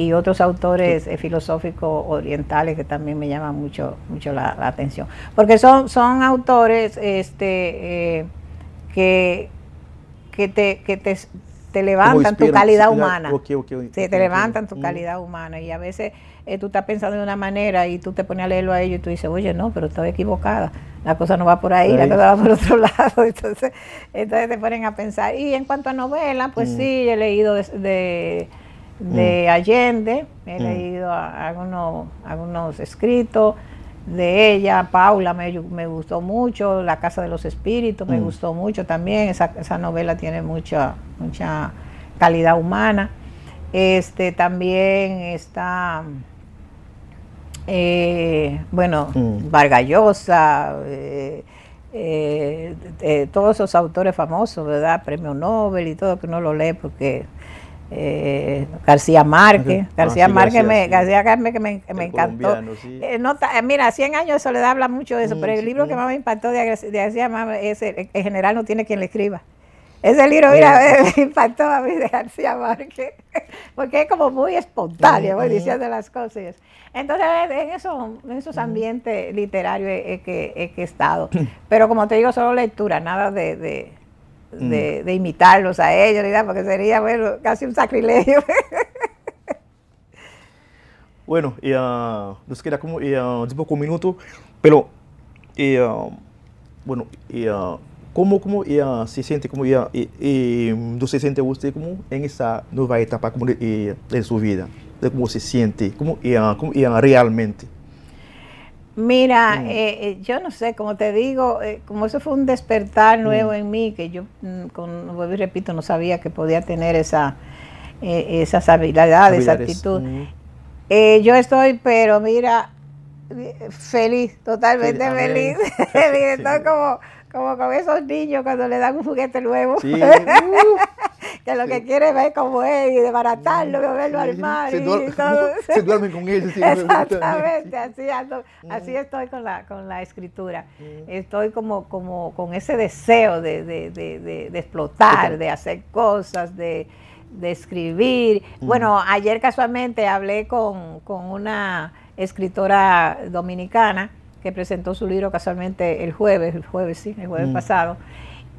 y otros autores eh, filosóficos orientales que también me llaman mucho, mucho la, atención. Porque son, son autores este, eh, que, te, te, levantan tu calidad humana. te levantan tu calidad humana y a veces eh, tú estás pensando de una manera y tú te pones a leerlo a ellos y tú dices, oye, no, pero estoy equivocada, la cosa no va por ahí, la cosa va por otro lado. Entonces, entonces te ponen a pensar. Y en cuanto a novelas, pues mm. sí, he leído de de mm. Allende, he mm. leído algunos, algunos escritos de ella, Paula me, me, gustó mucho, La Casa de los Espíritus me mm. gustó mucho también, esa, novela tiene mucha, mucha calidad humana. Este también está eh, bueno, Vargallosa, eh, eh, todos esos autores famosos, ¿verdad? Premio Nobel y todo, que no lo lee porque eh, García Márquez. Ah, García Márquez, me, García me, encantó. Eh, eh, mira, 100 años de soledad habla mucho de eso, pero el libro que más me impactó de, García Márquez En general no tiene quien le escriba. Ese libro, mira, me, impactó a mí de García Márquez, porque es como muy espontáneo, voy pues, diciendo las cosas. Entonces, en, eso, en esos ambientes literarios que, es que he estado. Pero como te digo, solo lectura, nada de Mm. de, imitarlos a ellos, porque sería bueno, casi un sacrilegio. bueno, y, ah, nos queda como y, uh, minuto pero ah, bueno, y, ¿cómo, cómo se siente, cómo y, se siente usted como en esa nueva etapa como de, su vida? cómo se siente? ¿Cómo, cómo realmente? Mira, mm. eh, eh, yo no sé, como te digo, eh, como eso fue un despertar mm. nuevo en mí, que yo, mm, con, vuelvo y repito, no sabía que podía tener esa, esas habilidades, esa actitud. yo estoy, pero mira, feliz, totalmente feliz. Estoy como, con esos niños cuando le dan un juguete nuevo. Uh. que lo que quiere es ver como es y desbaratarlo, verlo mm. al mar. Se, y todo. se duermen con ellos. Si Exactamente, así, así mm. estoy con la, con la escritura. Mm. Estoy como, como con ese deseo de, explotar, de hacer cosas, de, escribir. Bueno, ayer casualmente hablé con, con una escritora dominicana que presentó su libro casualmente el jueves, el jueves sí, el jueves pasado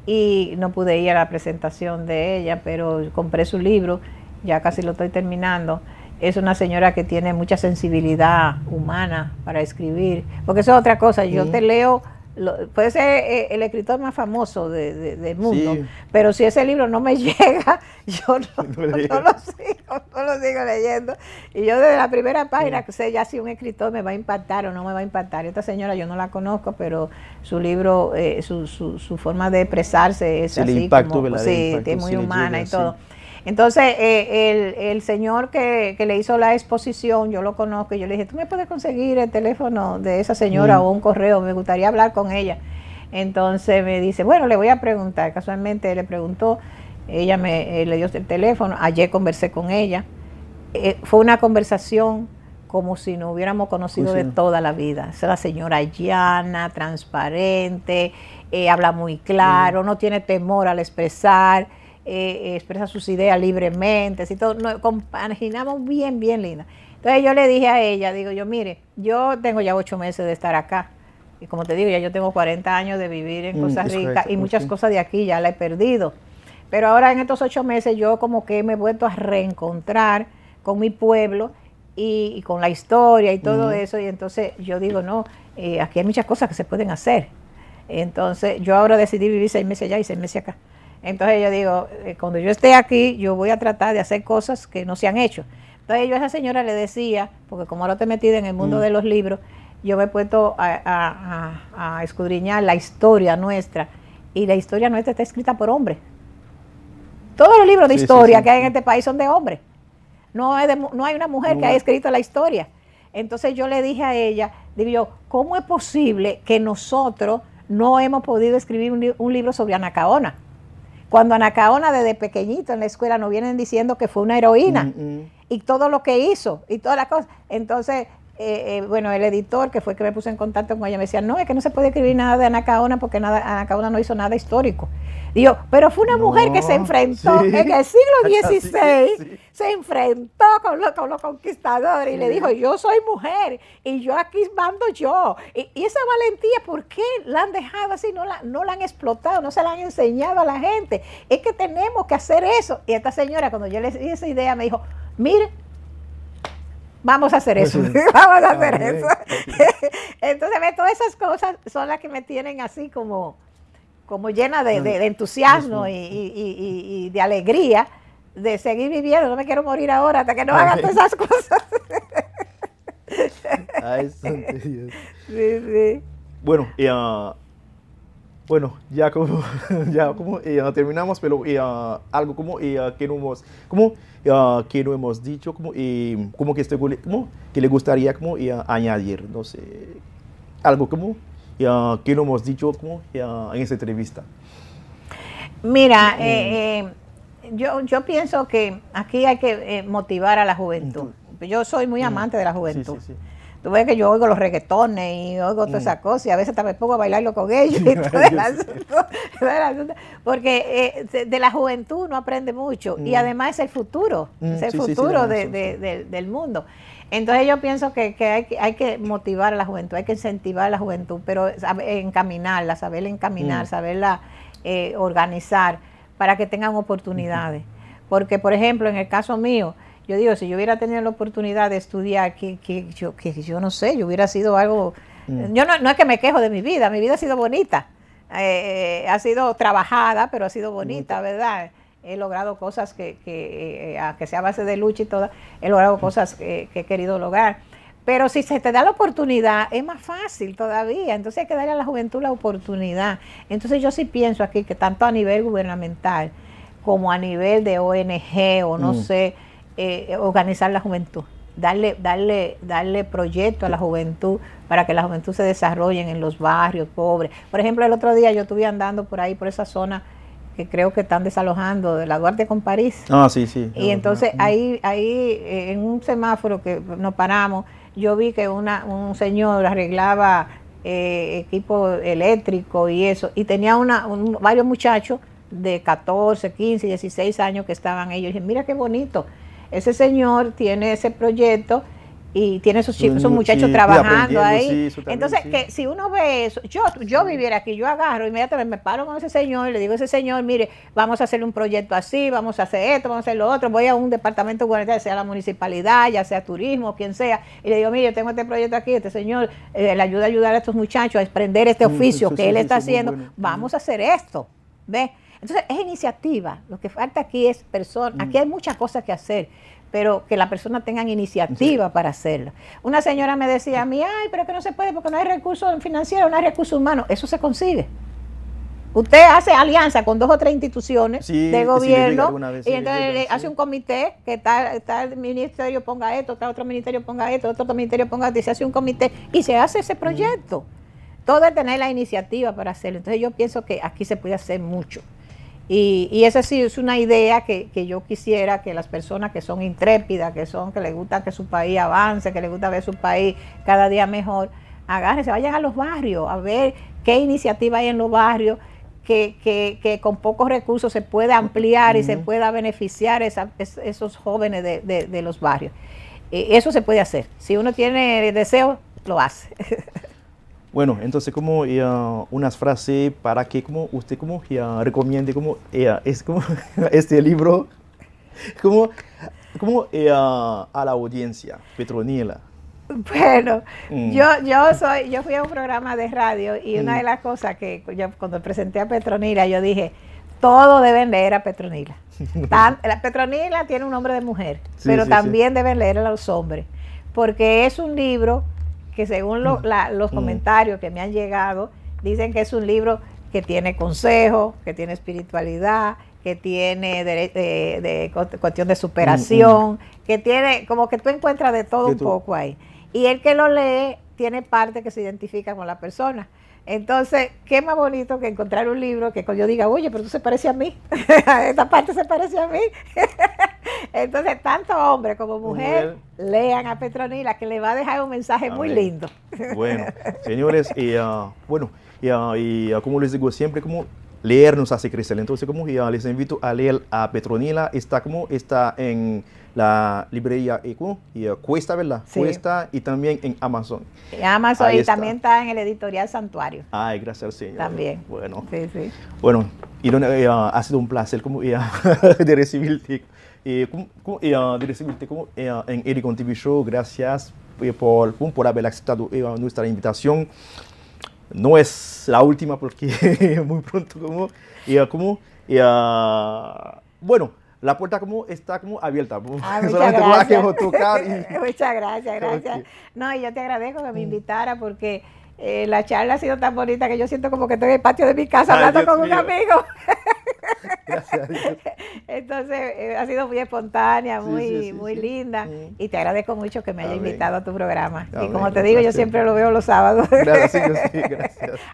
y no pude ir a la presentación de ella, pero compré su libro, ya casi lo estoy terminando. Es una señora que tiene mucha sensibilidad humana para escribir, porque eso es otra cosa, yo te leo puede ser eh, el escritor más famoso del mundo, pero si ese libro no me llega, yo no, lo sigo, no, sigo, leyendo. Y yo desde la primera página que sé ya si un escritor me va a impactar o no me va a impactar. Esta señora yo no la conozco, pero su libro, eh, su, su, forma de expresarse es sí, así, sí, es muy humana y todo. Entonces, eh, el, señor que, le hizo la exposición, yo lo conozco, y yo le dije, ¿tú me puedes conseguir el teléfono de esa señora o un correo? Me gustaría hablar con ella. Entonces me dice, bueno, le voy a preguntar. Casualmente le preguntó, ella me eh, le dio el teléfono, ayer conversé con ella. Eh, fue una conversación como si nos hubiéramos conocido pues de toda la vida. Es la señora llana, transparente, habla muy claro, no tiene temor al expresar. Eh, eh, expresa sus ideas libremente, si todo, nos compaginamos bien, bien linda. Entonces yo le dije a ella, digo yo, mire, yo tengo ya ocho meses de estar acá. Y como te digo, ya yo tengo 40 años de vivir en mm, Costa Rica y muchas cosas de aquí ya la he perdido. Pero ahora en estos ocho meses yo como que me he vuelto a reencontrar con mi pueblo y, con la historia y todo eso. Y entonces yo digo, no, eh, aquí hay muchas cosas que se pueden hacer. Entonces yo ahora decidí vivir seis meses allá y seis meses acá. Entonces yo digo, eh, cuando yo esté aquí, yo voy a tratar de hacer cosas que no se han hecho. Entonces yo a esa señora le decía, porque como ahora te metido en el mundo mm. de los libros, yo me he puesto a, escudriñar la historia nuestra. Y la historia nuestra está escrita por hombres. Todos los libros de historia que hay en este país son de hombres. No hay, no hay una mujer que haya escrito la historia. Entonces yo le dije a ella, digo ¿cómo es posible que nosotros no hemos podido escribir un, un libro sobre Anacaona? Cuando Anacaona desde pequeñito en la escuela nos vienen diciendo que fue una heroína mm, mm. y todo lo que hizo y todas las cosas. Entonces eh, eh, bueno, el editor que fue que me puse en contacto con ella me decía, no, es que no se puede escribir nada de Ana porque nada, Ana no hizo nada histórico. Digo, pero fue una mujer que se enfrentó en el siglo XVI, se enfrentó con, los conquistadores y le dijo, yo soy mujer y yo aquí mando yo. Y, esa valentía, ¿por qué la han dejado así? No la, no la han explotado, no se la han enseñado a la gente. Es que tenemos que hacer eso. Y esta señora, cuando yo le di esa idea, me dijo, mire, Vamos a hacer eso, vamos a hacer ah, eso. Entonces, todas esas cosas son las que me tienen así como, como llena de, entusiasmo y, de alegría de seguir viviendo. No me quiero morir ahora hasta que no hagan todas esas cosas. Ay, sí, sí. Bueno, y, uh, bueno, ya como, ya eh, terminamos, pero eh, ah, algo como eh, ah, que no hemos, como ah, que hemos dicho, como, como que este, como, que le gustaría como añadir, no sé, algo como que no hemos dicho como en esta entrevista. Mira, mm. yo, yo pienso que aquí hay que motivar a la juventud. Yo soy muy mm. amante de la juventud. Tú ves que yo oigo los reggaetones y oigo todas mm. esas cosas y a veces también pongo a bailarlo con ellos y todo el asunto, Porque eh, de la juventud no aprende mucho y mm. además es el futuro, mm, es el futuro del mundo. Entonces yo pienso que, hay, que motivar a la juventud, hay que incentivar a la juventud, pero encaminarla, saberla encaminar, eh, saberla organizar para que tengan oportunidades. Porque, por ejemplo, en el caso mío, yo digo, si yo hubiera tenido la oportunidad de estudiar, que, yo, que yo no sé, yo hubiera sido algo... Mm. Yo no, es que me quejo de mi vida, mi vida ha sido bonita. Eh, ha sido trabajada, pero ha sido bonita, ¿verdad? He logrado cosas que, que eh, a sea base de lucha y todo, he logrado mm. cosas que, he querido lograr. Pero si se te da la oportunidad, es más fácil todavía. Entonces hay que darle a la juventud la oportunidad. Entonces yo sí pienso aquí que tanto a nivel gubernamental como a nivel de ONG o no mm. sé, eh, eh, organizar la juventud, darle, darle, darle proyecto a la juventud para que la juventud se desarrolle en los barrios pobres. Por ejemplo, el otro día yo estuve andando por ahí, por esa zona que creo que están desalojando de la Duarte con París. Ah, sí, sí. Y entonces ahí, ahí eh, en un semáforo que nos paramos, yo vi que un señor arreglaba eh, equipo eléctrico y eso, y tenía una, varios muchachos de 14, 15, 16 años que estaban ellos. Y dije, mira qué bonito, ese señor tiene ese proyecto y tiene sus, chicos, esos muchachos trabajando ahí. Entonces, que si uno ve eso, yo, yo viviera aquí, yo agarro inmediatamente, me paro con ese señor y le digo a ese señor, mire, vamos a hacer un proyecto así, vamos a hacer esto, vamos a hacer lo otro, voy a un departamento ya sea la municipalidad, ya sea turismo, quien sea, y le digo, mire, tengo este proyecto aquí, este señor eh, le ayuda a ayudar a estos muchachos a emprender este mm, oficio que él está haciendo, vamos mm. a hacer esto, ¿ves? Entonces, es iniciativa. Lo que falta aquí es persona. Mm. Aquí hay muchas cosas que hacer pero que las personas tengan iniciativa para hacerlo. Una señora me decía a mí, ay, pero que no se puede porque no hay recursos financieros, no hay recursos humanos. Eso se consigue. Usted hace alianza con dos o tres instituciones de gobierno y entonces hace un comité que tal, ministerio ponga esto, tal otro ministerio ponga esto, otro, otro ministerio ponga esto, y se hace un comité y se hace ese mm. proyecto. Todo es tener la iniciativa para hacerlo. Entonces yo pienso que aquí se puede hacer mucho. Y, esa sí es una idea que, yo quisiera que las personas que son intrépidas, que son, que les gusta que su país avance, que les gusta ver su país cada día mejor, agárrense, vayan a los barrios a ver qué iniciativa hay en los barrios que, con pocos recursos se pueda ampliar y se pueda beneficiar esos jóvenes de, los barrios. Eh, eso se puede hacer. Si uno tiene deseo, lo hace. Bueno, entonces como eh, unas frases para que como usted como eh, recomiende como, eh, es, como este libro como, como a la audiencia petronila. Bueno, mm. yo, yo, soy, yo fui a un programa de radio y mm. una de las cosas que yo, cuando presenté a Petronila yo dije, todo deben leer a Petronila. Petronila tiene un nombre de mujer, pero también deben leer a los hombres, porque es un libro que según mm. los mm. comentarios que me han llegado, dicen que es un libro que tiene consejo, que tiene espiritualidad, que tiene eh, de, de, cuestión de mm, superación, que tiene, como que tú encuentras de todo un poco ahí. Y el que lo lee tiene parte que se identifica con la persona. Entonces, qué más bonito que encontrar un libro que yo diga, oye, pero tú se parece a mí, esta parte se parece a mí. Entonces, tanto hombre como mujer, lean a Petronila, que le va a dejar un mensaje muy lindo. Bueno, señores, y ah, bueno, y, ah, ah, como les digo siempre, como leernos nos hace crecer. Entonces, como les invito a leer a Petronila, está como está en la librería Ecu y eh, cuesta, ¿verdad? Cuesta y también en Amazon. En Amazon y también está en el editorial Santuario. Ay, gracias al Señor. También. Bueno. Sí, sí. Bueno, eh, ha sido un placer como, eh, de recibirte. Y, recibirte en TV Show. Gracias por, por haber aceptado nuestra invitación no es la última porque muy pronto como y como y, bueno la puerta como, está como abierta. Ah, gracias. muchas gracias, gracias. No, y yo te agradezco que me mm. invitara porque eh, la charla ha sido tan bonita que yo siento como que estoy en el patio de mi casa hablando con un amigo. Entonces, eh, ha sido muy espontánea, muy, muy linda. Y te agradezco mucho que me haya invitado a tu programa. Y como te digo, yo siempre lo veo los sábados. Gracias,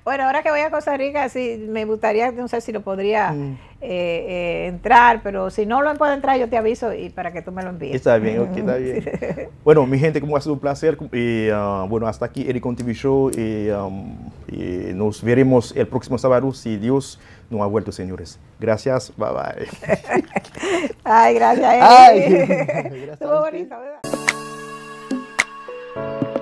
Bueno, ahora que voy a Costa Rica, sí, me gustaría, no sé si lo podría eh, eh, entrar, pero si no lo puedo entrar, yo te aviso y para que tú me lo envíes. Está bien, está bien. bueno, mi gente, como ha sido un placer. Y, ah, bueno, hasta aquí Eric TV Show. Um, y nos veremos el próximo sábado, si Dios no ha vuelto, señores. Gracias, bye bye. Ay, gracias. Ay,